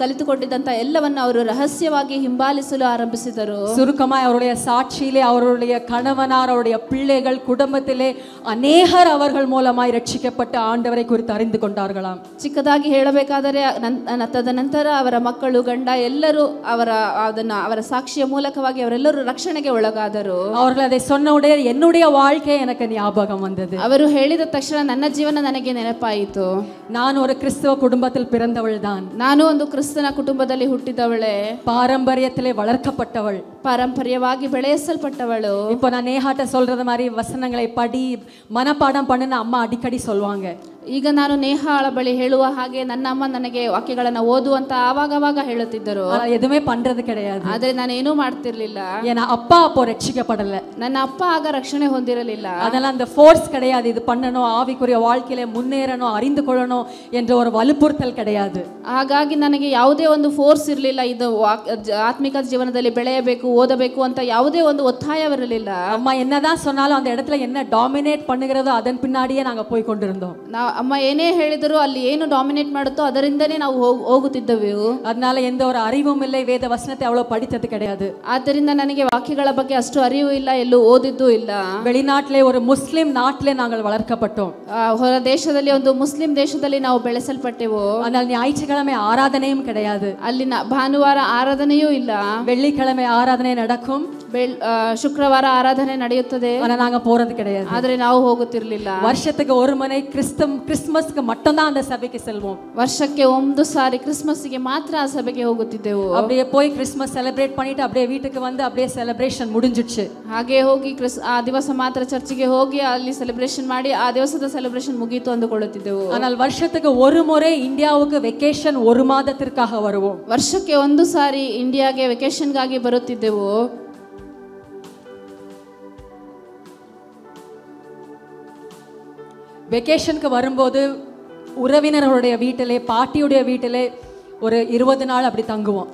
ಕಲಿತುಕೊಂಡಿದ್ದಂಥ ಎಲ್ಲವನ್ನು ಅವರು ರಹಸ್ಯವಾಗಿ ಹಿಂಬಾಲಿಸಲು ಆರಂಭಿಸಿದರು சுருக்கமாய் அவருடைய ಸಾಕ್ಷಿಲೆ அவருடைய கணவனார் அவருடைய பிள்ளைகள் குடும்பத்திலே அநேகர் அவர்கள் மூலமாய் ரட்சிக்கப்பட்ட ஆண்டவரை குறித்து அறிந்து ಚಿಕ್ಕದಾಗಿ ಹೇಳಬೇಕಾದರೆ ನನ್- ತದನಂತರ ಅವರ ಮಕ್ಕಳು ಗಂಡ ಎಲ್ಲರೂ ಅವರ ಅದನ್ನ ಅವರ ಸಾಕ್ಷಿಯ ಮೂಲಕವಾಗಿ ಅವರೆಲ್ಲರೂ ರಕ್ಷಣೆಗೆ ಒಳಗಾದರು அவர்கள் அதை சொன்ன உடைய என்னுடைய வாழ்க்கை எனக்கு ஞாபகம் வந்தது ಅವರು ಹೇಳಿದ ತಕ್ಷಣ ನನ್ನ ಜೀವನ ನನಗೆ ನೆನಪಾಯಿತು ನಾನು ஒரு கிறிஸ்துவ குடும்பத்தில் பிறந்தவள் தான் நானும் வந்து கிறிஸ்தன குடும்பத்தில் ஹுட்டிதவளே பாரம்பரியத்திலே வளர்க்கப்பட்டவள் ಪಾರಂಪರ್ಯವಾಗಿ ಬೆಳೆಸಲ್ಪಟ್ಟವಳು இப்போ நான் நேஹாட்ட சொல்றது மாதிரி வசனங்களை படி மனப்பாடம் பண்ணுன்னு அம்மா அடிக்கடி சொல்லுவாங்க ಈಗ ನಾನು ನೇಹಾಳ ಬಳಿ ಹೇಳುವ ಹಾಗೆ ನನ್ನಮ್ಮ ನನಗೆ ವಾಕ್ಯಗಳನ್ನ ಓದು ಅಂತ ಆವಾಗವಾಗ ಹೇಳುತ್ತಿದ್ದರು நான் எதுவுமே பண்றது கிடையாது ಆದ್ರೆ ನಾನು ಏನೂ ಮಾಡ್ತಿರ್ಲಿಲ್ಲ ஏன்னா அப்பா அப்போ ரட்சிக்கப்படல ನನ್ನ ಅಪ್ಪ ಆಗ ರಕ್ಷಣೆ ಹೊಂದಿರಲಿಲ್ಲ அதனால அந்த ஃபோர்ஸ் கிடையாது இது பண்ணணும் ஆவிக்குரிய வாழ்க்கையில முன்னேறணும் அறிந்து கொள்ளணும் என்ற ஒரு வலுப்புறுத்தல் கிடையாது ಹಾಗಾಗಿ ನನಗೆ ಯಾವುದೇ ಒಂದು ಫೋರ್ಸ್ ಇರಲಿಲ್ಲ ಇದು ವಾಕ್- ಜ- ಆತ್ಮಿಕ ಜೀವನದಲ್ಲಿ ಬೆಳೆಯಬೇಕು ಓದಬೇಕು ಅಂತ ಯಾವುದೇ ಒಂದು ಒತ್ತಾಯವಿರಲಿಲ್ಲ ಅಮ್ಮ என்னதான் சொன்னாலும் அந்த இடத்துல என்ன டாமினேட் பண்ணுகிறதோ அதன் பின்னாடியே நாங்க போய் கொண்டிருந்தோம் ನಾವು ಅಮ್ಮ ಏನೇ ಹೇಳಿದರೂ ಅಲ್ಲಿ ಏನು ಡಾಮಿನೇಟ್ ಮಾಡುತ್ತೋ ಅದರಿಂದನೇ ನಾವು ಹೋಗುತ್ತಿದ್ದು ಅದನ್ನ ಅವರ ಅರಿವು ಇಲ್ಲ ವೇದ ವಸ್ನತೆ ಅವಳು ಪಡಿತದ ಕಡೆಯಾದ ಆದ್ದರಿಂದ ನನಗೆ ವಾಕ್ಯಗಳ ಬಗ್ಗೆ ಅಷ್ಟು ಅರಿವು ಇಲ್ಲ ಎಲ್ಲೂ ಓದಿದ್ದು ಇಲ್ಲ ಬೆಳಿ ನಾಟ್ಲೆ ಮುಸ್ಲಿಂ ನಾಟ್ಲೆ ನಾವು ವಳರ್ಕಪಟ್ಟು ಹೊರ ದೇಶದಲ್ಲಿ ಒಂದು ಮುಸ್ಲಿಂ ದೇಶದಲ್ಲಿ ನಾವು ಬೆಳೆಸಲ್ಪಟ್ಟೆವು ಅಲ್ಲಿ ಆಯ್ತು ಕಳಮೆ ಆರಾಧನೆಯೂ ಕಡೆಯದು ಅಲ್ಲಿನ ಭಾನುವಾರ ಆರಾಧನೆಯೂ ಇಲ್ಲ ಬೆಳ್ಳಿ ಕಳಮ ಆರಾಧನೆ ನಡಕು ಬೆಳ್ ಶುಕ್ರವಾರ ಆರಾಧನೆ ನಡೆಯುತ್ತದೆ ஆனா நாங்க போறது கிடையாது ಆದರೆ ನಾವು ಹೋಗುತ್ತಿರಲಿಲ್ಲ வருஷத்துக்கு ஒரு முறை கிறிஸ்தம் கிறிஸ்துமஸ்க்கு மட்டும் தான் அந்த சபைக்கு செல்வோம் ವರ್ಷಕ್ಕೆ ಒಂದು ಸಾರಿ ಕ್ರಿಸ್ಮಸ್ಗೆ ಮಾತ್ರ ಆ ಸಭೆಗೆ ಹೋಗುತ್ತಿದ್ದೆವು அப்படியே போய் கிறிஸ்மஸ் செலிப்ரேட் பண்ணிட்டு அப்படியே வீட்டுக்கு வந்து அப்படியே செலிப்ரேஷன் முடிஞ்சிடுச்சு ಹಾಗೆ ಹೋಗಿ ಕ್ರಿಸ್ ಆ ದಿವಸ ಮಾತ್ರ ಚರ್ಚ್ಗೆ ಹೋಗಿ ಅಲ್ಲಿ ಸೆಲೆಬ್ರೇಷನ್ ಮಾಡಿ ಆ ದಿವಸದ ಸೆಲೆಬ್ರೇಷನ್ ಮುಗೀತು ಅಂದುಕೊಳ್ಳುತ್ತಿದ್ದೆವು ஆனால் வருஷத்துக்கு ஒரு முறை இந்தியாவுக்கு வெக்கேஷன் ஒரு மாதத்திற்காக வருவோம் ವರ್ಷಕ್ಕೆ ಒಂದು ಸಾರಿ ಇಂಡಿಯಾಗೆ ವೆಕೇಶನ್ಗಾಗಿ ಬರುತ್ತಿದ್ದೆವು வெக்கேஷனுக்கு வரும்போது உறவினர்களுடைய வீட்டிலே பாட்டியுடைய வீட்டிலே ஒரு இருபது நாள் அப்படி தங்குவோம்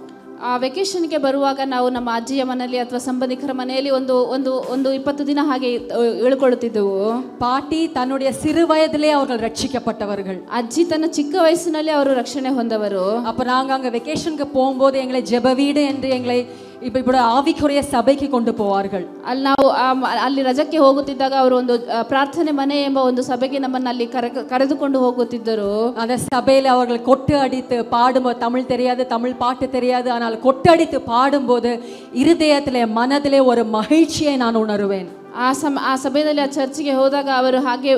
ஆ வெக்கேஷனுக்கு ಬರುವಾಗ ನಾವು ನಮ್ಮ ಅಜ್ಜಿಯ ಮನೆಯಲ್ಲಿ ಅಥವಾ ಸಂಬಂಧಿಕರ ಮನೆಯಲ್ಲಿ ಒಂದು ಒಂದು ಒಂದು ಇಪ್ಪತ್ತು ದಿನ ಹಾಗೆ ಇಳ್ಕೊಳ್ತಿದ್ದೆವು பாட்டி ತನ್ನುடைய சிறு வயதிலே அவர்கள் ரட்சிக்கப்பட்டவர்கள் அஜி தன்ன சிக்க வயசினாலே ಅವರು ರಕ್ಷಣೆ ಹೊಂದವರು அப்போ நாங்கள் அங்கே வெக்கேஷனுக்கு போகும்போது எங்களை ஜெப வீடு என்று எங்களை ಇಬ್ಬರ ಆವಿಕೊರೆಯ ಸಭೆಗೆ ಕೊಂಡು ಹೋವಾರ್ಗಳು ಅಲ್ಲಿ ನಾವು ಅಲ್ಲಿ ರಜಕ್ಕೆ ಹೋಗುತ್ತಿದ್ದಾಗ ಅವರು ಒಂದು ಪ್ರಾರ್ಥನೆ ಮನೆ ಎಂಬ ಒಂದು ಸಭೆಗೆ ನಮ್ಮನ್ನು ಅಲ್ಲಿ ಕರೆದುಕೊಂಡು ಹೋಗುತ್ತಿದ್ದರು அந்த சபையில் அவர்கள் கொட்டு அடித்து பாடும் தமிழ் தெரியாது தமிழ் பாட்டு தெரியாது ஆனால் கொட்டு அடித்து பாடும்போது இருதயத்திலே மனதிலே ஒரு மகிழ்ச்சியை நான் உணர்வேன் ಆ ಸಮ ಆ ಸಭೆಯಲ್ಲಿ ಆ ಚರ್ಚ್ಗೆ ಹೋದಾಗ ಅವರು ಹಾಗೆ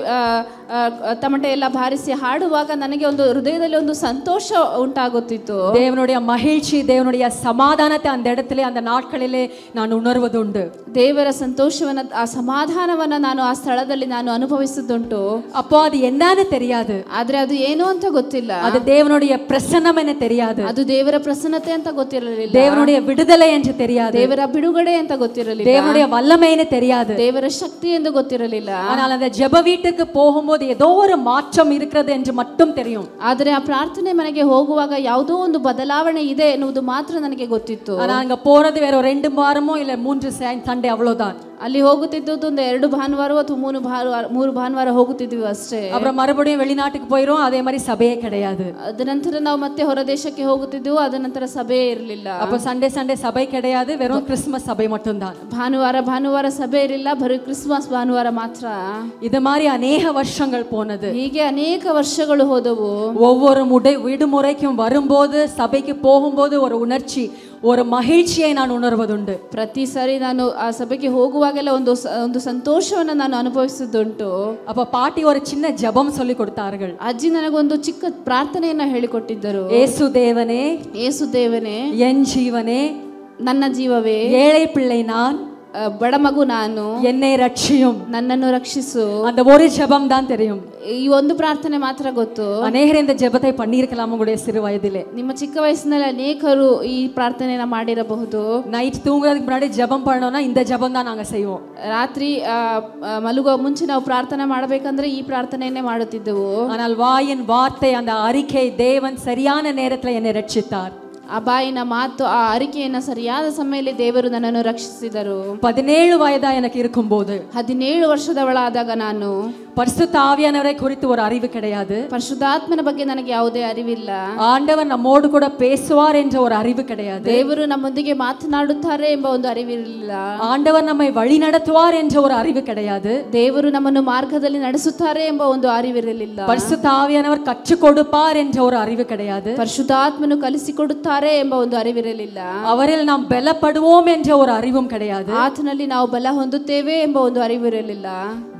ತಮಟೆ ಎಲ್ಲ ಬಾರಿಸಿ ಹಾಡುವಾಗ ನನಗೆ ಒಂದು ಹೃದಯದಲ್ಲಿ ಒಂದು ಸಂತೋಷ ಉಂಟಾಗುತ್ತಿತ್ತು ದೇವನುடைய மகிழ்ச்சி தேவனுடைய சமாதானத்தை அந்த இடத்துல அந்த நாட்களிலே நான் உணர்வதுண்டு தேவர சந்தோஷவன ಆ ಸಮಾಧಾನವನ್ನ ನಾನು ಆ ಸ್ಥಳದಲ್ಲಿ ನಾನು ಅನುಭವಿಸುದುಂಟು அப்போ அது என்னன்னு தெரியாது ಆದ್ರೆ ಅದು ಏನು ಅಂತ ಗೊತ್ತಿಲ್ಲ அது தேவனுடைய பிரசன்னம் என்ன தெரியாது ಅದು ದೇವರ ಪ್ರಸನ್ನತೆ ಅಂತ ಗೊತ್ತಿರಲಿಲ್ಲ தேவனுடைய விடுதலை என்று தெரியாது தேவர விடுகடை ಅಂತ ಗೊತ್ತಿರಲಿಲ್ಲ தேவனுடைய வல்லமை தெரியாது தேவர சக்தி என்று ಗೊತ್ತಿರಲಿಲ್ಲ ஆனால் அந்த ஜெப வீட்டுக்கு போகும்போது ಹೋಗುವಾಗ ஏதோ ஒரு மாற்றம் இருக்கிறது என்று மட்டும் தெரியும் ಆದರೆ ಆ ಪ್ರಾರ್ಥನೆ ಮನೆಗೆ ಹೋಗುವಾಗ ಯಾವುದೋ ಒಂದು ಬದಲಾವಣೆ ಇದೆ ಎನ್ನುವುದು ಮಾತ್ರ ನನಗೆ ಗೊತ್ತಿತ್ತು நாங்க போறது வேற ரெண்டு வாரமோ இல்ல மூன்று சண்டே அவ்வளவுதான் ಅಲ್ಲಿ ಹೋಗುತ್ತಿದ್ದದ್ದು ಎರಡು ಭಾನುವಾರ ಅಥವಾ ಮೂರು ಭಾನುವಾರ ಮೂರು ಭಾನುವಾರ ಹೋಗುತ್ತಿದ್ವಿ ಅಷ್ಟೇ ಅವರ ಮರುಬಡಿಯ வெளிநாட்டுக்கு போயிரும் அதே மாதிரி சபையே கிடையாது ನಂತರ ನಾವು ಮತ್ತೆ ಹೊರದೇಶಕ್ಕೆ ಹೋಗುತ್ತಿದ್ದೆವು ಅದನಂತರ ಸಭೆ ಇರಲಿಲ್ಲ அப்ப ಸಂಡೆ சண்டே ಸಭೆ கிடையாது வெறும் கிறிஸ்மஸ் சபை மட்டும்தான் ಭಾನುವಾರ ಭಾನುವಾರ ಸಭೆ ಇರಲಿಲ್ಲ ಬರೀ ಕ್ರಿಸ್ಮಸ್ ಭಾನುವಾರ ಮಾತ್ರ ಇದ மாதிரி ಅನೇಕ வருஷங்கள் போனது ಹೀಗೆ ಅನೇಕ ವರ್ಷಗಳು ಹೋದವು ஒவ்வொரு முடை விடுமுறைக்கும் வரும்போது சபைக்கு போகும்போது ஒரு உணர்ச்சி ಅವರ மகிழ்ச்சியை ನಾನು உணர்வதுண்டு ಪ್ರತಿ ಸಾರಿ ನಾನು ಆ ಸಭೆಗೆ ಹೋಗುವಾಗೆಲ್ಲ ಒಂದು ಒಂದು ಸಂತೋಷವನ್ನು ನಾನು ಅನುಭವಿಸುದುಂಟು அப்ப ಪಾಟಿ ಅವರ ಚಿನ್ನ ஜெபம் சொல்லி கொடுத்தார்கள் ಅಜ್ಜಿ ನನಗೊಂದು ಚಿಕ್ಕ ಪ್ರಾರ್ಥನೆಯನ್ನ ಹೇಳಿಕೊಟ್ಟಿದ್ದರು ಏಸುದೇವನೇ ದೇವನೇ ಎನ್ ದೇವನೇ என் ಜೀವನೇ ನನ್ನ ಜೀವವೇ ಹೇಳೇ ಪಿಳ್ಳೆ ನಾನ್ ಬಡ ಮಗು ನಾನು ಎನ್ನೇ ರಕ್ಷಿಯು ನನ್ನನ್ನು ರಕ್ಷಿಸು அந்த ஒரு ஜெபம் தான் தெரியும் ಈ ಒಂದು ಪ್ರಾರ್ಥನೆ ಮಾತ್ರ ಗೊತ್ತು ಅನೇಕರಿಂದ ಜಪತೆ பண்ணிருக்கலாம் உங்களுடைய சிறு வயதிலே ನಿಮ್ಮ ಚಿಕ್ಕ ವಯಸ್ಸಿನಲ್ಲಿ ಅನೇಕರು ಈ ಪ್ರಾರ್ಥನೆನ ಮಾಡಿರಬಹುದು ನೈಟ್ தூங்குறதுக்கு முன்னாடி ஜெபம் பண்ணோம்னா இந்த ஜெபம் தான் நாங்க செய்வோம் ರಾತ್ರಿ ಮಲಗುವ ಮುಂಚೆ ನಾವು ಪ್ರಾರ್ಥನೆ ಮಾಡಬೇಕಂದ್ರೆ ಈ ಪ್ರಾರ್ಥನೆಯನ್ನೇ ಮಾಡುತ್ತಿದ್ದೆವು ஆனால் வாயின் வார்த்தை அந்த அறிக்கை தேவன் சரியான நேரத்துல என்னை ரட்சித்தார் ಆ ಬಾಯಿನ ಮಾತು ಆ ಅರಿಕೆಯನ್ನ ಸರಿಯಾದ ಸಮಯದಲ್ಲಿ ದೇವರು ನನ್ನನ್ನು ರಕ್ಷಿಸಿದರು ಹದಿನೇಳು ವಯದ எனக்கு ಇರ್ಕೊಂಬೋದು ಹದಿನೇಳು ವರ್ಷದವಳಾದಾಗ ನಾನು பரிசுத்த ஆவியானவரை குறித்து ஒரு அறிவு கிடையாது பரிசுத்தாத்மன ಬಗ್ಗೆ ನನಗೆ ಯಾವುದೇ ಅರಿವಿಲ್ಲ ஆண்டவர் நம்மோடு கூட பேசுவார் என்ற ஒரு அறிவு கிடையாது தேவரு நம்மೊಂದಿಗೆ ಮಾತನಾಡುತ್ತಾರೆ ಎಂಬ ಒಂದು ಅರಿವಿಲ್ಲ ஆண்டவர் நம்மை வழி நடத்துவார் என்ற ஒரு அறிவு கிடையாது ದೇವರು ನಮ್ಮನ್ನು ಮಾರ್ಗದಲ್ಲಿ ನಡೆಸುತ್ತಾರೆ ಎಂಬ ಒಂದು ಅರಿವಿರಲಿಲ್ಲ பரிசுத்த ஆவியானவர் கற்றுக் கொடுப்பார் என்ற ஒரு அறிவு கிடையாது பரிசுத்தாத்மனு கலிசிக்கொடுத்தாರೆ ಎಂಬ ಒಂದು ಅರಿವಿರಲಿಲ್ಲ அவரில் நாம் பலப்படுவோம் என்ற ஒரு அறிவும் கிடையாது ಆತನಲ್ಲಿ ನಾವು ಬಲ ಹೊಂದುತ್ತೇವೆ ಎಂಬ ಒಂದು ಅರಿವಿರಲಿಲ್ಲ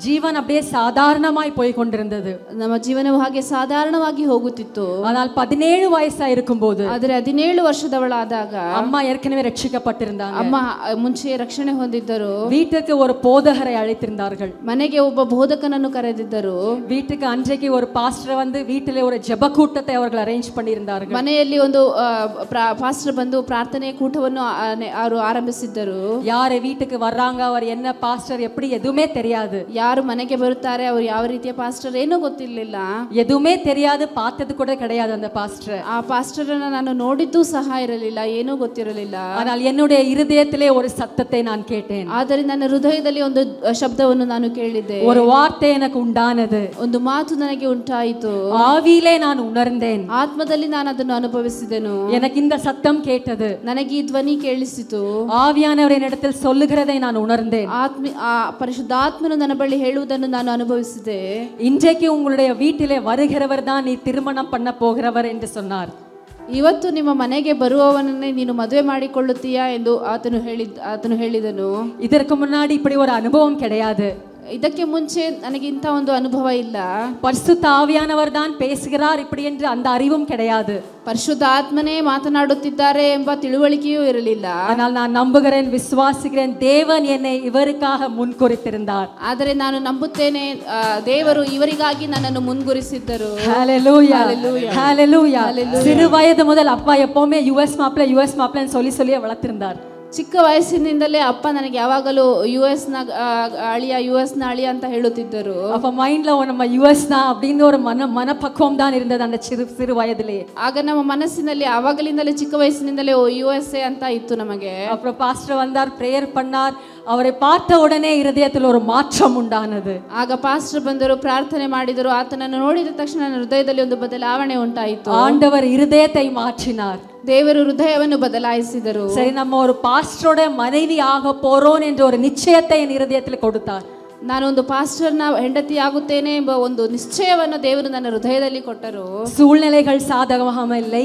ಜೀವನ அப்படியே ಸಾಧಾರಣ சாதாரணமாய் போய் கொண்டிருந்தது ನಮ್ಮ ಜೀವನವಾಗಿ ಸಾಧಾರಣವಾಗಿ ಹೋಗುತ್ತಿತ್ತು ஆனால் பதினேழு வயசா இருக்கும்போது ಆದರೆ ಹದಿನೇಳು ವರ್ಷದವಳಾದಾಗ அம்மா ஏற்கனவே ரட்சிக்கப்பட்டிருந்தாங்க ಅಮ್ಮ ಮುಂಚೆ ರಕ್ಷಣೆ ಹೊಂದಿದ್ದರು வீட்டுக்கு ஒரு போதகரை அழைத்திருந்தார்கள் ಮನೆಗೆ ಒಬ್ಬ ಬೋಧಕನನ್ನು ಕರೆದಿದ್ದರು வீட்டுக்கு அன்றைக்கு ஒரு பாஸ்டர் வந்து வீட்டிலே ஒரு ஜெப கூட்டத்தை அவர்கள் அரேஞ்ச் பண்ணியிருந்தார்கள் ಮನೆಯಲ್ಲಿ ಒಂದು ಪಾಸ್ಟರ್ ಬಂದು ಪ್ರಾರ್ಥನೆ ಕೂಟವನ್ನು ಅವರು ಆರಂಭಿಸಿದ್ದರು யார் வீட்டுக்கு வர்றாங்க அவர் என்ன பாஸ்டர் எப்படி எதுவுமே தெரியாது ಯಾರು ಮನೆಗೆ ಬರುತ್ತಾರೆ ಅವರು ಯಾವ ರೀತಿಯ ಪಾಸ್ಟರ್ ಏನೂ ಗೊತ್ತಿರಲಿಲ್ಲ ಎದುಮೇ ತೆರೆಯಾದ ಪಾತ್ರದ ಕೂಡ ಕಡೆಯಾದ அந்த பாஸ்டர் ಆ ಪಾಸ್ಟರ್ ನಾನು ನೋಡಿದ್ದು ಸಹ ಇರಲಿಲ್ಲ ಏನೂ ಗೊತ್ತಿರಲಿಲ್ಲ ஆனால் என்னுடைய இருதயத்திலே ஒரு சத்தத்தை நான் கேட்டேன் ಆದರೆ ನನ್ನ ಹೃದಯದಲ್ಲಿ ಒಂದು ಶಬ್ದವನ್ನು ನಾನು ಕೇಳಿದ್ದೆ ஒரு வார்த்தை எனக்கு உண்டானது ಒಂದು ಮಾತು ನನಗೆ ಉಂಟಾಯಿತು ஆவியிலே நான் உணர்ந்தேன் ಆತ್ಮದಲ್ಲಿ ನಾನು ಅದನ್ನು ಅನುಭವಿಸಿದೆನು எனக்கு இந்த சத்தம் கேட்டது ನನಗೆ ಈ ಧ್ವನಿ ಕೇಳಿಸಿತು ஆவியானவர் என்னிடத்தில் சொல்லுகிறதை நான் உணர்ந்தேன் ஆத்மி ಪರಿಶುದ್ಧಾತ್ಮನು ನನ್ನ ಬಳಿ ಹೇಳುವುದನ್ನು ನಾನು ಅನುಭವ goes there இன்றைக்கு உங்களுடைய வீட்டிலே வருகிறவர் தான் நீ திருமணம் பண்ண போகிறவர் என்று சொன்னார் ಇವತ್ತು ನಿಮ್ಮ ಮನೆಗೆ ಬರುವವನನ್ನೇ ನೀನು ಮದುವೆ ಮಾಡಿಕೊಳ್ಳುತ್ತೀಯಾ ಎಂದು ಆತನು ಹೇಳಿದ ಆತನು ಹೇಳಿದನು ಇದಕ್ಕೆ ಮುನ್ನಾಡಿ ಇಪ್ಪಡಿ ಒಂದು ಅನುಭವಂ ಕೆಡೆಯಾದು ಇದಕ್ಕೆ ಮುಂಚೆ ನನಗೆ ಇಂಥ ಒಂದು ಅನುಭವ ಇಲ್ಲ பரிசுத்தாவியானவர் தான் பேசுகிறார் இப்படி என்று அந்த அறிவும் கிடையாது ಪರಿಶುದ್ಧ ಆತ್ಮನೇ ಮಾತನಾಡುತ್ತಿದ್ದಾರೆ ಎಂಬ ತಿಳುವಳಿಕೆಯೂ ಇರಲಿಲ್ಲ ஆனால் நான் நம்புகிறேன் விசுவாசிக்கிறேன் தேவன் என்னை இவருக்காக முன்குறித்திருந்தார் ಆದರೆ ನಾನು ನಂಬುತ್ತೇನೆ ಆ, ದೇವರು ಇವರಿಗಾಗಿ ನನ್ನನ್ನು ಮುಂದುವರಿಸಿದ್ದರು ஹalleluya ஹalleluya சிறு வயது முதல் அப்பா எப்பவுமே யுஎஸ் மாப்பிள்ள யுஎஸ் மாப்பிள்ளன்னு சொல்லி சொல்லி வளர்த்திருந்தார் ಚಿಕ್ಕ ವಯಸ್ಸಿನಿಂದಲೇ ಅಪ್ಪ ನನಗೆ ಯಾವಾಗಲೂ ಯು ಎಸ್ ಅಳಿಯ ಯು ಎಸ್ ಅಳಿಯ ಅಂತ ಹೇಳುತ್ತಿದ್ದರು ಅಪ್ಪ ನಮ್ಮ ನಮ್ಮ ಮನ ಚಿರು ಆಗ ಅವಾಗಲಿಂದಲೇ ಚಿಕ್ಕ ವಯಸ್ಸಿನಿಂದಲೇ ಯು ಎಸ್ ಅಂತ ಇತ್ತು ನಮಗೆ ಪಾಸ್ಟರ್ ಅಪ್ರಾಸ್ಟರ್ ಪ್ರೇಯರ್ ಪನ್ನಾರ್ ಅವರೇ ಪಾತ್ರ ಉಡನೆ ಹೃದಯದಲ್ಲಿ ಮಾತ್ರ ಮುಂಡ ಅನ್ನೋದು ಆಗ ಪಾಸ್ಟರ್ ಬಂದರು ಪ್ರಾರ್ಥನೆ ಮಾಡಿದರು ಆತನನ್ನು ನೋಡಿದ ತಕ್ಷಣ ಹೃದಯದಲ್ಲಿ ಒಂದು ಬದಲಾವಣೆ ಉಂಟಾಯಿತು ಹೃದಯ ತೈ ಮಾಚಿನಾರ್ தேவர் ஹிருதயವನ್ನು ಬದಲಾಯಿಸಿದರು சரி நம்ம ஒரு பாஸ்டரோட மனைவி ஆக போறோம் என்ற ஒரு நிச்சயத்தை என் இருதயத்தில் கொடுத்தார் ನಾನೊಂದು ಪಾಸ್ಟರ್ನ ಹೆಂಡತಿ ಆಗುತ್ತೇನೆ ಎಂಬ ಒಂದು ನಿಶ್ಚಯವನ್ನು ದೇವರು ನನ್ನ ಹೃದಯದಲ್ಲಿ ಕೊಟ್ಟರು ಸೂಳ್ನೆಲೆಗಳು ಸಾಧಕವಾಗಿಲ್ಲ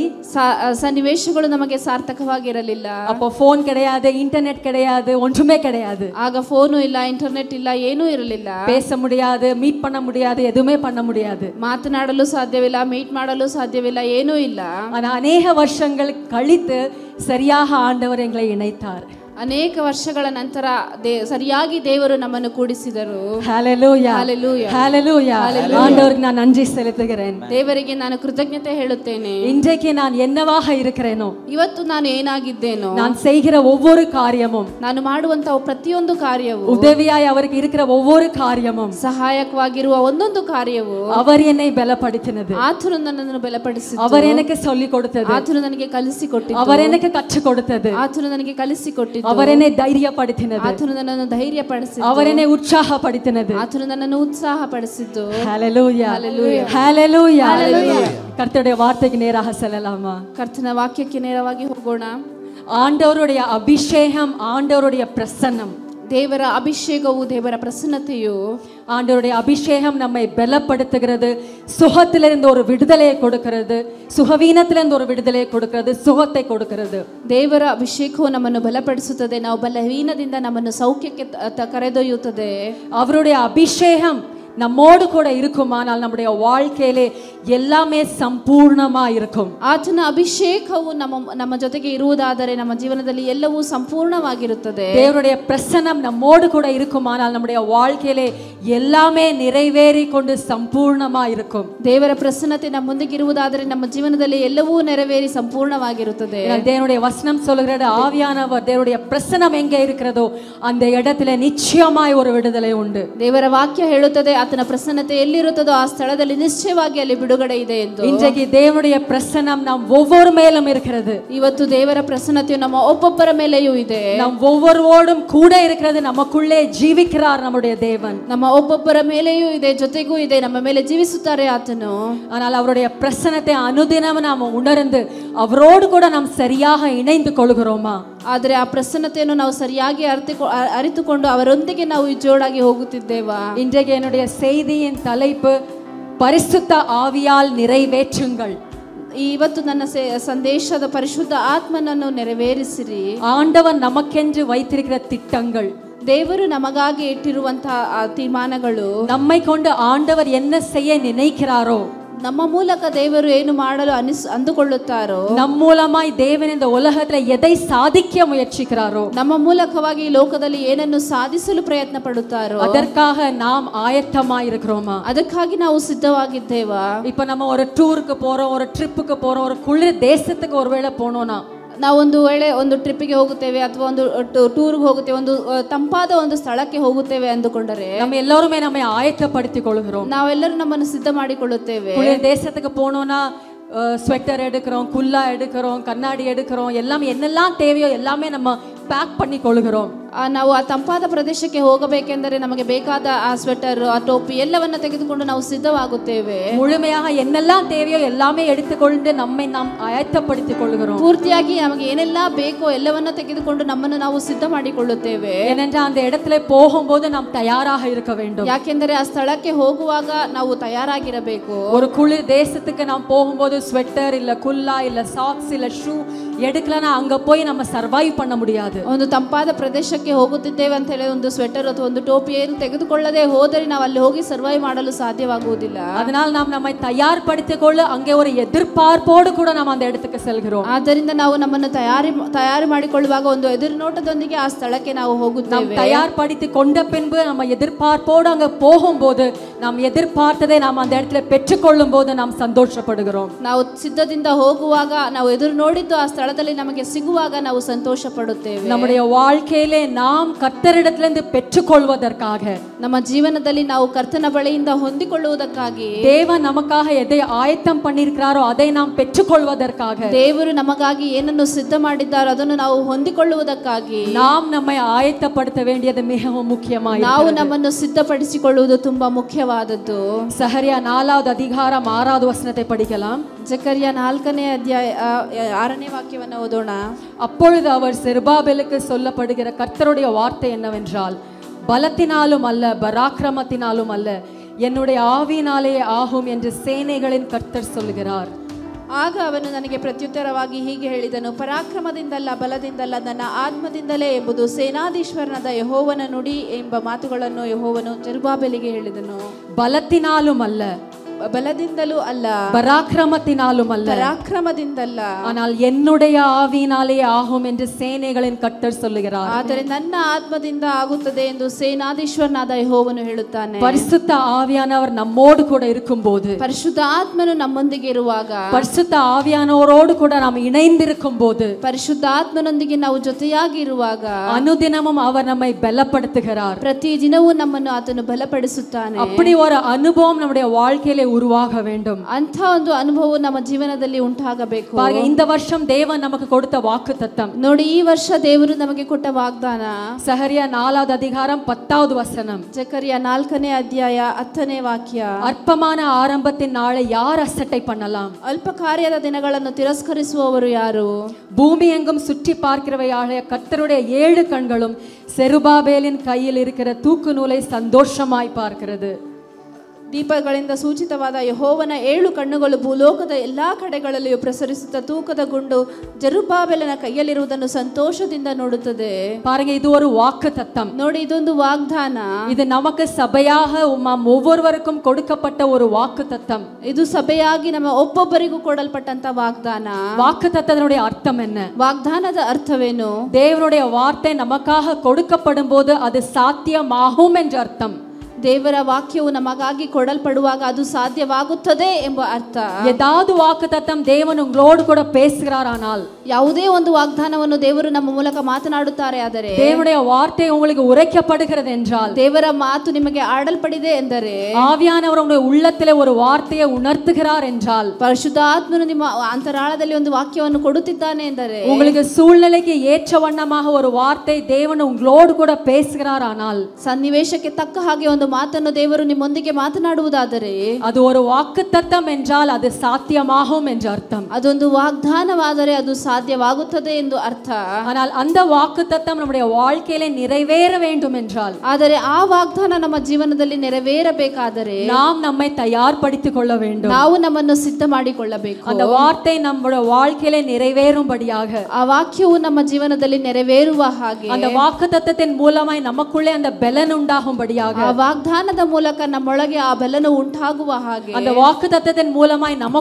ಸನ್ನಿವೇಶಗಳು ನಮಗೆ ಸಾರ್ಥಕವಾಗಿರಲಿಲ್ಲ ಅಪ್ಪ ಫೋನ್ கிடையாது ಇಂಟರ್ನೆಟ್ கிடையாது ಒಂಟುಮೆ கிடையாது ಆಗ ಫೋನು ಇಲ್ಲ ಇಂಟರ್ನೆಟ್ ಇಲ್ಲ ಏನೂ ಇರಲಿಲ್ಲ பேச முடியாது ಮೀಟ್ ಪಣ್ಣ முடியாது எதுவுமே பண்ண முடியாது ಮಾತನಾಡಲು ಸಾಧ್ಯವಿಲ್ಲ ಮೀಟ್ ಮಾಡಲು ಸಾಧ್ಯವಿಲ್ಲ ಏನೂ ಇಲ್ಲ ಆனா ಅನೇಕ ವರ್ಷಗಳು ಕಳಿತು ಸರಿಯಾಗ ಆಂಡವರ್ ಎಂಗ್ಲೈ ಇணைತಾರ್ ಅನೇಕ ವರ್ಷಗಳ ನಂತರ ಸರಿಯಾಗಿ ದೇವರು ನಮ್ಮನ್ನು ಕೂಡಿಸಿದರು ದೇವರಿಗೆ ನಾನು ಕೃತಜ್ಞತೆ ಹೇಳುತ್ತೇನೆ ಇಂದ್ರಕ್ಕೆ ನಾನು ಎನ್ನವಾಹ ಇರಕರೇನೋ ಇವತ್ತು ನಾನು ಏನಾಗಿದ್ದೇನೋ ನಾನು ಸೇಗಿರ ಒಬ್ಬರು ಕಾರ್ಯಮು ನಾನು ಮಾಡುವಂತಹ ಪ್ರತಿಯೊಂದು ಕಾರ್ಯವುದಿಯಾಗಿ ಅವರಿಗೆ ಇರಕರು ಕಾರ್ಯಮು ಸಹಾಯಕವಾಗಿರುವ ಒಂದೊಂದು ಕಾರ್ಯವು ಅವರೇನೇ ಬೆಲಪಡಿಸಿದೆ ಆತನು ನನ್ನನ್ನು ಬೆಲಪಡಿಸಿ ಅವರೇನಕ್ಕೆ ಸೊಲ್ಲಿ ಕೊಡುತ್ತದೆ ಆತನು ನನಗೆ ಕಲಿಸಿಕೊಟ್ಟು ಅವರೇನಕ್ಕೆ ಕಚ್ಚ ಕೊಡುತ್ತದೆ ಆತನು ನನಗೆ ಕೊಟ್ಟಿ ಅವರೇನೆ ಧೈರ್ಯ ಪಡಿತೇನೆ ಆತನು ನನ್ನನ್ನು ಧೈರ್ಯ ಪಡಿಸಿ ಅವರೇನೆ ಉತ್ಸಾಹ ಪಡಿತೇನೆ ಆತನು ನನ್ನನ್ನು ಉತ್ಸಾಹ ಪಡಿಸಿದ್ದು ಹ್ಯಾಲೂ ಯು ವಾರ್ತೆಗೆ ನೇರ ಅಮ್ಮ ಕರ್ತನ ವಾಕ್ಯಕ್ಕೆ ನೇರವಾಗಿ ಹೋಗೋಣ ಆಂಡವರುಡೆಯ ಅಭಿಷೇಹಂ ಆಂಡವರುಡೆಯ ಪ್ರಸನ್ನಂ தேவர அபிஷேகவும் தேவர பிரசன்னத்தையோ ஆண்டவருடைய அபிஷேகம் நம்மை பலப்படுத்துகிறது சுகத்திலிருந்து ஒரு விடுதலையை கொடுக்கிறது சுகவீனத்திலிருந்து ஒரு விடுதலையை கொடுக்கிறது சுகத்தை கொடுக்கிறது தேவர அபிஷேகம் ನಮ್ಮನ್ನು ಬಲಪಡಿಸುತ್ತದೆ நான் பலவீனதிந்த நம்மனு ಸೌಖ್ಯಕ್ಕೆ ತ- அவருடைய அபிஷேகம் நம்மோடு கூட இருக்கும் ஆனால் நம்முடைய வாழ்க்கையிலே எல்லாமே சம்பூர்ணமா இருக்கும் ஆத்ன அபிஷேகவும் நம்ம நம்ம ஜொதைக்கு இருவதாதரே நம்ம ஜீவனத்தில் எல்லவும் சம்பூர்ணமாகிருத்தது தேவனுடைய பிரசனம் நம்மோடு கூட இருக்கும் ஆனால் நம்முடைய வாழ்க்கையிலே எல்லாமே நிறைவேறி கொண்டு சம்பூர்ணமா இருக்கும் தேவர பிரசனத்தை நம்ம முந்திக்கு இருவதாதரே நம்ம ஜீவனத்தில் எல்லவும் நிறைவேறி சம்பூர்ணமாகிருத்தது தேவனுடைய வசனம் சொல்கிற ஆவியானவர் தேவனுடைய பிரசனம் எங்கே இருக்கிறதோ அந்த இடத்துல நிச்சயமாய் ஒரு விடுதலை உண்டு தேவர வாக்கியம் எழுத்ததே ಆತನ ಪ್ರಸನ್ನತೆ ಎಲ್ಲಿರುತ್ತದೋ ಆ ಸ್ಥಳದಲ್ಲಿ ನಿಶ್ಚಯವಾಗಿ ಅಲ್ಲಿ ಬಿಡುಗಡೆ ಇದೆ ಎಂದು இன்றைக்கு தேவனுடைய பிரசன்னம் நம் ஒவ்வொரு மேலும் இருக்கிறது ಇವತ್ತು ದೇವರ ಪ್ರಸನ್ನತೆಯು ನಮ್ಮ ಒಬ್ಬೊಬ್ಬರ ಮೇಲೆಯೂ ಇದೆ நம் ஒவ்வொருவோடும் கூட இருக்கிறது நமக்குள்ளே ஜீவிக்கிறார் நம்முடைய தேவன் ನಮ್ಮ ಒಬ್ಬೊಬ್ಬರ ಮೇಲೆಯೂ ಇದೆ ಜೊತೆಗೂ ಇದೆ ನಮ್ಮ ಮೇಲೆ ಜೀವಿಸುತ್ತಾರೆ ಆತನು அவருடைய பிரசன்னத்தை அனுதினமும் நாம் உணர்ந்து அவரோடு கூட நாம் சரியாக இணைந்து கொள்கிறோமா ಆದರೆ ಆ ಪ್ರಸನ್ನತೆಯನ್ನು ನಾವು ಸರಿಯಾಗಿ ಅರಿತು ಅರಿತುಕೊಂಡು ಅವರೊಂದಿಗೆ ನಾವು ಜೋಡಾಗಿ ಹೋಗುತ್ತಿದ್ದೇವಾ இன்றைக்கு என்னுடைய செய்தியின் தலைப்பு பரிசுத்த ஆவியால் நிறைவேற்றுங்கள் ಇವತ್ತು ನನ್ನ ಸಂದೇಶದ ಪರಿಶುದ್ಧ ಆತ್ಮನನ್ನು ನೆರವೇರಿಸಿರಿ ஆண்டவர் நமக்கென்று வைத்திருக்கிற திட்டங்கள் ದೇವರು ನಮಗಾಗಿ ಇಟ್ಟಿರುವಂತಹ ತೀರ್ಮಾನಗಳು நம்மை கொண்டு ஆண்டவர் என்ன செய்ய ನಮ್ಮ ಮೂಲಕ ದೇವರು ಏನು ಮಾಡಲು ಅನಿಸ್ ಅಂದುಕೊಳ್ಳುತ್ತಾರೋ ನಮ್ಮ ಮೂಲಮಾಯ್ ದೇವನಿಂದ ಉಲಹತ್ರ ಎದೈ ಸಾಧಿಕ್ಯ ಮುಯಚ್ಚಿಕ್ರಾರೋ ನಮ್ಮ ಮೂಲಕವಾಗಿ ಲೋಕದಲ್ಲಿ ಏನನ್ನು ಸಾಧಿಸಲು ಪ್ರಯತ್ನ ಪಡುತ್ತಾರೋ ಅದಕ್ಕಾಗ ನಾಮ್ ಆಯತ್ತಮಾಯ್ இருக்கிறோமா ಅದಕ್ಕಾಗಿ ನಾವು ಸಿದ್ಧವಾಗಿದ್ದೇವಾ இப்போ நம்ம ஒரு டூருக்கு போறோம் ஒரு ட்ரிப்புக்கு போறோம் ஒரு குளிர் தேசத்துக்கு ஒருவேளை போனோம்னா ನಾವೊಂದು ವೇಳೆ ಒಂದು ಟ್ರಿಪ್ಪಿಗೆ ಹೋಗುತ್ತೇವೆ ಅಥವಾ ಒಂದು ಟೂರ್ಗೆ ಹೋಗುತ್ತೇವೆ ಒಂದು ತಂಪಾದ ಒಂದು ಸ್ಥಳಕ್ಕೆ ಹೋಗುತ್ತೇವೆ ಅಂದುಕೊಂಡರೆ ನಮ್ಮ ಎಲ್ಲರೂ ನಮ್ಮ ಆಯತ್ತಪಡಿಸಿಕೊಳ್ಳುವರು ನಾವೆಲ್ಲರೂ ನಮ್ಮನ್ನು ಸಿದ್ಧ ಮಾಡಿಕೊಳ್ಳುತ್ತೇವೆ ದೇಶಕ್ಕೆ ಪೋಣೋನ ஸ்வெட்டர் எடுக்கிறோம் குல்லா எடுக்கிறோம் கண்ணாಡಿ எடுக்கிறோம் எல்லாமே என்னெல்லாம் தேவையோ எல்லாமே நம்ம ಪ್ಯಾಕ್ பண்ணி கொள்கிறோம் ನಾವು ಆ ತಂಪಾದ ಪ್ರದೇಶಕ್ಕೆ ಹೋಗಬೇಕೆಂದರೆ ನಮಗೆ ಬೇಕಾದ ಆ ಸ್ವೆಟರ್ ಆ ಟೋಪಿ ಎಲ್ಲವನ್ನ ತೆಗೆದುಕೊಂಡು ನಾವು ಸಿದ್ಧವಾಗುತ್ತೇವೆ ಮುಳುಮೆಯಾಗ ಏನೆಲ್ಲ ದೇವೆಯೋ ಎಲ್ಲಾಮೇ ಎಡುತ್ತುಕೊಂಡು ನಮ್ಮ ನಾವು ಆಯತ್ತಪಡಿಸಿಕೊಳ್ಳುகிறோம் ಪೂರ್ತಿಯಾಗಿ ನಮಗೆ ಏನೆಲ್ಲ ಬೇಕೋ ಎಲ್ಲವನ್ನ ತೆಗೆದುಕೊಂಡು ನಮ್ಮನ್ನು ನಾವು ಸಿದ್ಧ ಮಾಡಿಕೊಳ್ಳುತ್ತೇವೆ ಏನೆಂದ್ರೆ அந்த ಎಡತ್ಲೆ போகும்போது ನಾವು தயாராக இருக்க ಯಾಕೆಂದರೆ ಆ ಸ್ಥಳಕ್ಕೆ ಹೋಗುವಾಗ ನಾವು ತಯಾರಾಗಿರಬೇಕು ಅವರು ಕುಳಿ தேசத்துக்கு ನಾವು போகும்போது ஸ்வெட்டர் இல்லை குல்லா இல்லை சாக்ஸ் இல்லை ஷூ ಎಡಕ್ಲನ ಅಂಗ ಪೋಯಿ ನಮ್ಮ ಸರ್ವೈವ್ ಪಣ್ಣ ಮುಡಿಯಾದು ಒಂದು ತಂಪಾದ ಪ್ರದೇಶಕ್ಕೆ ಹೋಗುತ್ತಿದ್ದೇವೆ ಅಂತ ಹೇಳಿ ಒಂದು ಸ್ವೆಟರ್ ಅಥವಾ ಒಂದು ಟೋಪಿ ಏನು ತೆಗೆದುಕೊಳ್ಳದೆ ಹೋದರೆ ನಾವು ಅಲ್ಲಿ ಹೋಗಿ ಸರ್ವೈವ್ ಮಾಡಲು ಸಾಧ್ಯವಾಗುವುದಿಲ್ಲ அதனால் நாம் நம்மை தயார்படுத்திக்கொள்ள அங்கே ஒரு எதிர்பார்ப்போடு கூட நாம் அந்த இடத்துக்கு செல்கிறோம் ಆದ್ದರಿಂದ ನಾವು ನಮ್ಮನ್ನು ತಯಾರಿ ತಯಾರಿ ಮಾಡಿಕೊಳ್ಳುವಾಗ ಒಂದು ಎದುರುನೋಟದೊಂದಿಗೆ ಆ ಸ್ಥಳಕ್ಕೆ ನಾವು ಹೋಗುತ್ತೇವೆ தயார்படுத்தி கொண்ட பின்பு நம்ம எதிர்பார்ப்போடு அங்க போகும்போது நாம் எதிர்பார்த்ததை நாம் அந்த இடத்துல பெற்றுக்கொள்ளும் போது நாம் சந்தோஷப்படுகிறோம் ನಾವು ಸಿದ್ಧದಿಂದ ಹೋಗುವಾಗ ನಾವು ಎದುರು ನೋಡಿದ್ದು ಆ ಸ್ಥಳ ಸ್ಥಳದಲ್ಲಿ ನಮಗೆ ಸಿಗುವಾಗ ನಾವು ಸಂತೋಷ ಪಡುತ್ತೇವೆ ನಮ್ಮ ವಾಳ್ಕೆಯಲ್ಲಿ ನಾವು ಕರ್ತರಿಡುವುದಕ್ಕಾಗ ನಮ್ಮ ಜೀವನದಲ್ಲಿ ನಾವು ಕರ್ತನ ಬಳಿಯಿಂದ ಹೊಂದಿಕೊಳ್ಳುವುದಕ್ಕಾಗಿ ದೇವ ಎದೆ ಆಯತ್ತಂ ಅದೇ ನಾವು ನಮ ದೇವರು ನಮಗಾಗಿ ಏನನ್ನು ಸಿದ್ಧ ಮಾಡಿದ್ದಾರೋ ಅದನ್ನು ನಾವು ಹೊಂದಿಕೊಳ್ಳುವುದಕ್ಕಾಗಿ ನಾವು ನಮ್ಮ ಆಯತ್ತ ಪಡುತ್ತವೆ ಮೇಹವು ಮುಖ್ಯವಾಗಿ ನಾವು ನಮ್ಮನ್ನು ಸಿದ್ಧಪಡಿಸಿಕೊಳ್ಳುವುದು ತುಂಬಾ ಮುಖ್ಯವಾದದ್ದು ಸಹರಿಯ ನಾಲಾದ ಅಧಿಕಾರ ಮಾರಾದ ವಸ್ತತೆ ಪಡೆಯಲ ಜಕರಿಯ ನಾಲ್ಕನೇ ಅಧ್ಯಾಯ ಆರನೇ வாக்கியவன ஓதுனா அப்பொழுது அவர் செர்பாபெலுக்கு சொல்லப்படுகிற கர்த்தருடைய வார்த்தை என்னவென்றால் பலத்தினாலும் அல்ல பராக்கிரமத்தினாலும் அல்ல என்னுடைய ஆவியினாலே ஆகும் என்று சேனைகளின் கர்த்தர் சொல்லுகிறார் ಆಗ ಅವನು ನನಗೆ ಪ್ರತ್ಯುತ್ತರವಾಗಿ ಹೀಗೆ ಹೇಳಿದನು ಪರಾಕ್ರಮದಿಂದಲ್ಲ ಬಲದಿಂದಲ್ಲ ನನ್ನ ಆತ್ಮದಿಂದಲೇ ಎಂಬುದು சேனாதீஸ்வரனத ಯಹೋವನ நுடி ಎಂಬ ಮಾತುಗಳನ್ನು ಯಹೋವನು ಜರ್ಬಾಬೆಲಿಗೆ ಹೇಳಿದನು ಬಲತಿನಾಲು ಅಲ್ಲ பலದಿಂದಲೂ ಅಲ್ಲ பராக்கிரமத்தினாலும் அல்ல பராக்கிரமದಿಂದಲ್ಲ ஆனால் என்னுடைய ஆவியினாலே ஆகும் என்று சேனைகளின் கட்டர் சொல்லுகிறார் ಆದರೆ ನನ್ನ ಆತ್ಮದಿಂದ ಆಗುತ್ತದೆ ಎಂದು ಸೇನಾಧೀಶ್ವರನಾದ ಯೆಹೋವನು ಹೇಳುತ್ತಾನೆ பரிசுத்த ஆவியானவர் நம்மோடு கூட இருக்கும்போது பரிசுத்த ஆத்மனு நம்மொಂದಿಗೆ ಇರುವಾಗ பரிசுத்த ஆவியானவரோடு கூட நாம் இணைந்திருக்கும் போது பரிசுத்த ஆத்மனೊಂದಿಗೆ ನಾವು ಜೊತೆಯಾಗಿ ಇರುವಾಗ அனுதினமும் அவர் நம்மை பலப்படுத்துகிறார் பிரதி தினமும் நம்மನ್ನು ಆತನು ಬಲಪಡಿಸುತ್ತಾನೆ அப்படி ஒரு அனுபவம் நம்முடைய வாழ்க்கையில ಕ್ರಿಯೆ ಉರುವಾಗ வேண்டும் ಅಂತ ಒಂದು ಅನುಭವ ನಮ್ಮ ಜೀವನದಲ್ಲಿ ಉಂಟಾಗಬೇಕು இந்த வருஷம் தேவன் நமக்கு கொடுத்த வாக்கு தத்தம் ನೋಡಿ ಈ ವರ್ಷ ದೇವರು ನಮಗೆ ಕೊಟ್ಟ ವಾಗ್ದಾನ ಸಹರಿಯ ನಾಲಾದ ಅಧಿಕಾರಂ பத்தாவது வசனம் ஜெக்கரியா நால்கனே அத்தியாய அத்தனை வாக்கிய அற்பமான ஆரம்பத்தின் நாளை யார் அசட்டை பண்ணலாம் அல்ப காரியದ ದಿನಗಳನ್ನು ತಿರಸ್ಕರಿಸುವವರು ಯಾರು பூமி எங்கும் சுற்றி பார்க்கிறவையாகிய கர்த்தருடைய ஏழு கண்களும் செருபாபேலின் கையில் இருக்கிற தூக்கு நூலை சந்தோஷமாய் பார்க்கிறது ದೀಪಗಳಿಂದ ಸೂಚಿತವಾದ ಯಹೋವನ ಏಳು ಕಣ್ಣುಗಳು ಭೂಲೋಕದ ಎಲ್ಲ ಕಡೆಗಳಲ್ಲಿಯೂ ಪ್ರಸರಿಸುತ್ತ ತೂಕದ ಗುಂಡು ಜರುಬಾಬೆಲನ ಕೈಯಲ್ಲಿರುವುದನ್ನು ಸಂತೋಷದಿಂದ ನೋಡುತ್ತದೆ பாருங்க இது ஒரு வாக்கு தத்தம் ನೋಡಿ ಇದೊಂದು ವಾಗ್ದಾನ இது நமக்கு சபையாக நாம் ஒவ்வொருவருக்கும் கொடுக்கப்பட்ட ஒரு வாக்கு தத்தம் ಇದು ಸಭೆಯಾಗಿ ನಮ್ಮ ಒಬ್ಬೊಬ್ಬರಿಗೂ ಕೊಡಲ್ಪಟ್ಟಂತ ವಾಗ್ದಾನ வாக்கு தத்தத்தினுடைய அர்த்தம் என்ன ವಾಗ್ದಾನದ ಅರ್ಥವೇನು தேவனுடைய வார்த்தை நமக்காக கொடுக்கப்படும் ಅದು அது சாத்தியமாகும் என்ற அர்த்தம் ದೇವರ ವಾಕ್ಯವು ನಮಗಾಗಿ ಕೊಡಲ್ಪಡುವಾಗ ಅದು ಸಾಧ್ಯವಾಗುತ್ತದೆ ಎಂಬ ಅರ್ಥ ஏதாவது வாக்கு ದೇವನು தேவன் ಕೂಡ கூட ಯಾವುದೇ ಒಂದು ವಾಗ್ದಾನವನ್ನು ದೇವರು ನಮ್ಮ ಮೂಲಕ ಮಾತನಾಡುತ್ತಾರೆ ಆದರೆ ದೇವடைய வார்த்தை உங்களுக்கு உரைக்கப்படுகிறது என்றால் தேவர மாத்து ನಿಮಗೆ ಆಡಲ್ಪಡಿದೆ ಎಂದರೆ ஆவியானவர் உங்களுடைய உள்ளத்திலே ஒரு வார்த்தையை உணர்த்துகிறார் என்றால் பரிசுத்தாத்மனு ನಿಮ್ಮ ಅಂತರಾಳದಲ್ಲಿ ಒಂದು ವಾಕ್ಯವನ್ನು ಕೊಡುತ್ತಿದ್ದಾನೆ ಎಂದರೆ உங்களுக்கு சூழ்நிலைக்கு ஏற்ற வண்ணமாக ஒரு வார்த்தை தேவன் உங்களோடு கூட பேசுகிறார் ஆனால் ಸನ್ನಿವೇಶಕ್ಕೆ ತಕ್ಕ ಹಾಗೆ ಒಂದು ಮಾತನ್ನು ದೇವರು ನಿಮ್ಮೊಂದಿಗೆ ಮಾತನಾಡುವುದಾದರೆ ಅದು ஒரு வாக்குத்தத்தம் என்றால் அது சாத்தியமாகும் என்று அர்த்தம் ಅದೊಂದು ವಾಗ್ದಾನವಾದರೆ ಅದು ಸಾ ಸಾಧ್ಯವಾಗುತ್ತದೆ ಎಂದು ಅರ್ಥ ಅಂದ ಅಂದ್ರೆ ನೆರವೇರೋ ಆದರೆ ಆ ವಾಗ್ದಾನ ನಮ್ಮ ಜೀವನದಲ್ಲಿ ನೆರವೇರಬೇಕಾದರೆ ನಾವು ಪಡಿತುಕೊಳ್ಳುವ ಮಾಡಿಕೊಳ್ಳಬೇಕು ಅಂದೆ ನಮ್ಮ ನೆರವೇರೋಬಿಯಾಗ ಆ ವಾಕ್ಯವು ನಮ್ಮ ಜೀವನದಲ್ಲಿ ನೆರವೇರುವ ಹಾಗೆ ಅಂದ ವಾಕತ್ವತೆ ನಮ್ಮ ಕುಳ್ಳೆ ಅಂದ ಬೆಲನ್ ಉಂಟಾಗುವ ಬಡಿಯಾಗ ಆ ವಾಗ್ದಾನದ ಮೂಲಕ ನಮ್ಮೊಳಗೆ ಆ ಬೆಲನ್ ಉಂಟಾಗುವ ಹಾಗೆ ಅಂದ್ರೆ ವಾಕ್ಯತತ್ವದ ಮೂಲಮ್ ನಮ್ಮ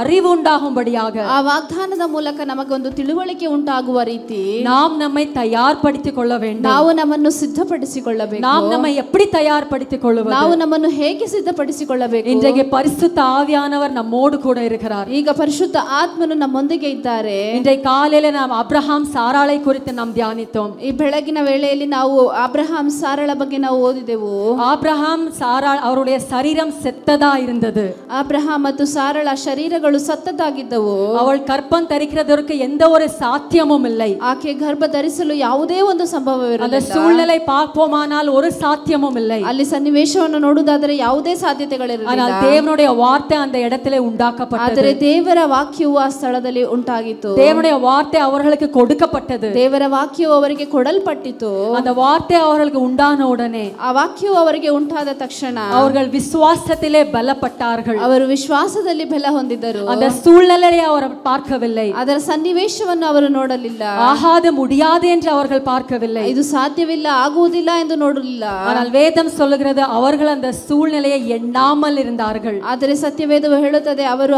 ಅರಿವು ಉಂಟಾಗುವ ಬಡಿಯಾಗ ಆ ವಾಗ್ದಾನದ ಮೂಲಕ ನಮಗೊಂದು ತಿಳುವಳಿಕೆ ಉಂಟಾಗುವ ರೀತಿ ನಾವು ನಮ್ಮ ತಯಾರ್ಪಡಿಸಿಕೊಳ್ಳ வேண்டும் ನಾವು ನಮ್ಮನ್ನು ಸಿದ್ಧಪಡಿಸಿಕೊಳ್ಳಬೇಕು ನಾವು ನಮ್ಮ ಎಪ್ಪಡಿ ತಯಾರ್ಪಡಿಸಿಕೊಳ್ಳುವ ನಾವು ನಮ್ಮನ್ನು ಹೇಗೆ ಸಿದ್ಧಪಡಿಸಿಕೊಳ್ಳಬೇಕು ಇಂದಿಗೆ ಪರಿಶುದ್ಧ ಆವಿಯಾನವರ್ ನಮ್ಮೋಡು ಕೂಡ ಇರುಕರಾರ್ ಈಗ ಪರಿಶುದ್ಧ ಆತ್ಮನು ನಮ್ಮೊಂದಿಗೆ ಇದ್ದಾರೆ ಇಂದ ಕಾಲೆಲೆ ನಾವು ಅಬ್ರಹಾಂ ಸಾರಾಳೈ ಕುರಿತು ನಮ್ ಧ್ಯಾನಿತೋಮ್ ಈ ಬೆಳಗಿನ ವೇಳೆಯಲ್ಲಿ ನಾವು ಅಬ್ರಹಾಂ ಸಾರಾಳ ಬಗ್ಗೆ ನಾವು ಓದಿದೆವು ஆபிரகாம் சாராள் அவருடைய சரீரம் செத்ததா இருந்தது ஆபிரகாம் ಮತ್ತು ಸಾರಳ ಶರೀರಗಳು ಸತ್ತದಾಗಿದ್ದವು ಅವಳು ಕರ್ಪನ್ ತರಿக்கிறದರ ಕೊಡುವುದಕ್ಕೆ ಎಂದ ஒரு சாத்தியமும் இல்லை ಆಕೆ ಗರ್ಭ ಧರಿಸಲು ಯಾವುದೇ ಒಂದು ಸಂಭವವಿರಲಿಲ್ಲ ಅದರ ಸೂಳ್நிலை பார்ப்போமானால் ஒரு சாத்தியமும் இல்லை ಅಲ್ಲಿ ಸನ್ನಿವೇಶವನ್ನು ನೋಡುವುದಾದರೆ ಯಾವುದೇ ಸಾಧ್ಯತೆಗಳಿರಲಿಲ್ಲ ஆனால் தேவனுடைய வார்த்தை அந்த இடத்திலே உண்டாக்கப்பட்டது ಆದರೆ ದೇವರ ವಾಕ್ಯವು ಆ ಸ್ಥಳದಲ್ಲಿ ಉಂಟಾಗಿತ್ತು தேவனுடைய வார்த்தை அவர்களுக்கு கொடுக்கப்பட்டது தேவರ ವಾಕ್ಯವು ಅವರಿಗೆ ಕೊಡಲ್ಪಟ್ಟಿತು அந்த வார்த்தை அவர்களுக்கு உண்டான உடனே ಆ ವಾಕ್ಯವು ಅವರಿಗೆ ಉಂಟಾದ ತಕ್ಷಣ அவர்கள் விசுவாசத்திலே பலப்பட்டார்கள் ಅವರು ವಿಶ್ವಾಸದಲ್ಲಿ ಬಲ ಹೊಂದಿದರು ಅದರ சூழ்நிலையை அவர் பார்க்கவில்லை ಅದರ ಸನ್ನಿವೇಶವನ್ನು அவர் ನೋಡಲಿಲ್ಲ ಆಹಾದ ಮುಡಿಯಾದೆ என்று அவர்கள் பார்க்கவில்லை இது ಸಾಧ್ಯವಿಲ್ಲ ಆಗುವುದಿಲ್ಲ என்று ನೋಡಲಿಲ್ಲ ஆனால் வேதம் சொல்லுகிறது அவர்கள் அந்த சூழ்நிலையை எண்ணாமல் இருந்தார்கள் ಆದರೆ சத்திய வேதம் ಅವರು அவர்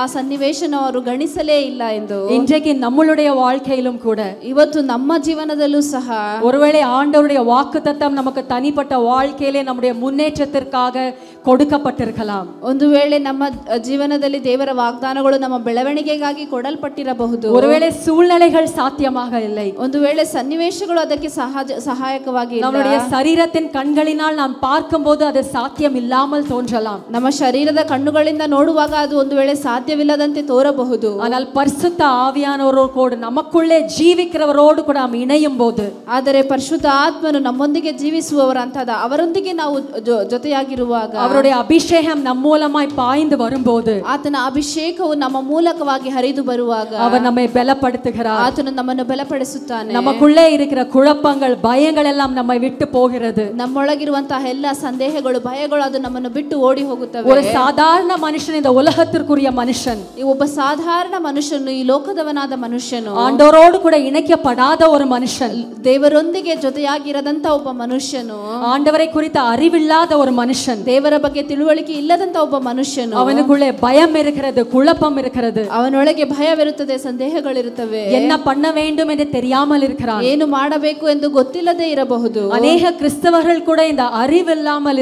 ஆ ಸನ್ನಿವೇಶನ அவர் கணிசலே இல்ல என்று இன்றைக்கு நம்மளுடைய வாழ்க்கையிலும் கூட இவத்து நம்ம ಜೀವನದಲ್ಲೂ ಸಹ ஒருவேளை ஆண்டவருடைய வாக்குத்தத்தம் நமக்கு தனிப்பட்ட வாழ்க்கையிலே நம்முடைய முன்னேற்றத்திற்காக ಕೊಡಕಪಟ್ಟಿರಕಲಾಮ್ ಒಂದು ವೇಳೆ ನಮ್ಮ ಜೀವನದಲ್ಲಿ ದೇವರ ವಾಗ್ದಾನಗಳು ನಮ್ಮ ಬೆಳವಣಿಗೆಗಾಗಿ ಕೊಡಲ್ಪಟ್ಟಿರಬಹುದು ಒಂದು ವೇಳೆ ಸೂಳ್ನಲೆಗಳು ಸಾಧ್ಯವಾಗ ಇಲ್ಲ ಒಂದು ವೇಳೆ ಸನ್ನಿವೇಶಗಳು ಅದಕ್ಕೆ ಸಹಜ ಸಹಾಯಕವಾಗಿ நம்முடைய சரீரத்தின் கண்களினால் நாம் பார்க்கும்போது அது சாத்தியம் இல்லாமல் தோன்றலாம் ನಮ್ಮ ಶರೀರದ ಕಣ್ಣುಗಳಿಂದ ನೋಡುವಾಗ ಅದು ಒಂದು ವೇಳೆ ಸಾಧ್ಯವಿಲ್ಲದಂತೆ ತೋರಬಹುದು ஆனால் பரிசுத்த ஆவியானவரோடு நமக்குள்ளே ஜீவிக்கிறவரோடு கூட நாம் இணையும் போது ಆದರೆ ಪರಿಶುದ್ಧ ಆತ್ಮನು ನಮ್ಮೊಂದಿಗೆ ಜೀವಿಸುವವರಂತಾದ ಅವರೊಂದಿಗೆ ನಾವು ಜೊತೆಯಾಗಿರುವಾಗ ಅವರುடைய ಅಭಿಷೇಕಂ ನಮ್ಮ ಮೂಲಮಾಯ್ ಪಾಯಿಂದು ಬರುம்போದು ಆತನ ಅಭಿಷೇಕವು ನಮ್ಮ ಮೂಲಕವಾಗಿ ಹರಿದು ಬರುವಾಗ ಅವನು ನಮ್ಮೆ ಬಲಪಡುತ್ತುகிறார் ಆತನು ನಮ್ಮನ್ನು ಬಲಪಡಿಸುತ್ತಾನೆ ನಮ್ಮಕುಳ್ಳೇ ಇರುಕಿರ ಕುಳಪ್ಪಗಳು ಭಯಗಳೆಲ್ಲ ನಮ್ಮೈ விட்டு போகிறது ನಮ್ಮೊಳಗಿರುವಂತಹ ಎಲ್ಲ ಸಂದೇಹಗಳು ಭಯಗಳು ಅದು ನಮ್ಮನ್ನು ಬಿಟ್ಟು ಓಡಿ ಹೋಗುತ್ತವೆ ஒரு சாதாரண மனுஷன் இந்த உலகத்திற்குரிய மனுஷன் ಒಬ್ಬ ಸಾಧಾರಣ ಮನುಷ್ಯನು ಈ ಲೋಕದವನಾದ ಮನುಷ್ಯನು ஆண்டவரோடு கூட இணைக்கப்படாத ஒரு மனுஷன் ದೇವರೊಂದಿಗೆ ಜೊತೆಯಾಗಿರದಂತ ಒಬ್ಬ ಮನುಷ್ಯನು ಆಂಡವರೇ ಕುರಿತ ಅರಿವಿಲ್ಲದ ஒரு மனுஷன் ದೇವರ ಬಗ್ಗೆ ತಿಳುವಳಿಕೆ ಇಲ್ಲದಂತ ಒಬ್ಬ ಮನುಷ್ಯನು ಅವನಿಗುಳ್ಳೆ ಭಯಂ ಇರುಕ್கிறது குழப்பம் இருக்கிறது ಅವನೊಳಗೆ ಭಯವಿರುತ್ತದೆ ಸಂದೇಹಗಳಿರುತ್ತವೆ என்ன பண்ண வேண்டும் என்று தெரியாமல் ಏನು ಮಾಡಬೇಕು ಎಂದು ಗೊತ್ತಿಲ್ಲದೆ ಇರಬಹುದು ಅನೇಕ ಕ್ರಿಸ್ತವர்கள் ಕೂಡ இந்த அறிவில்லாமல்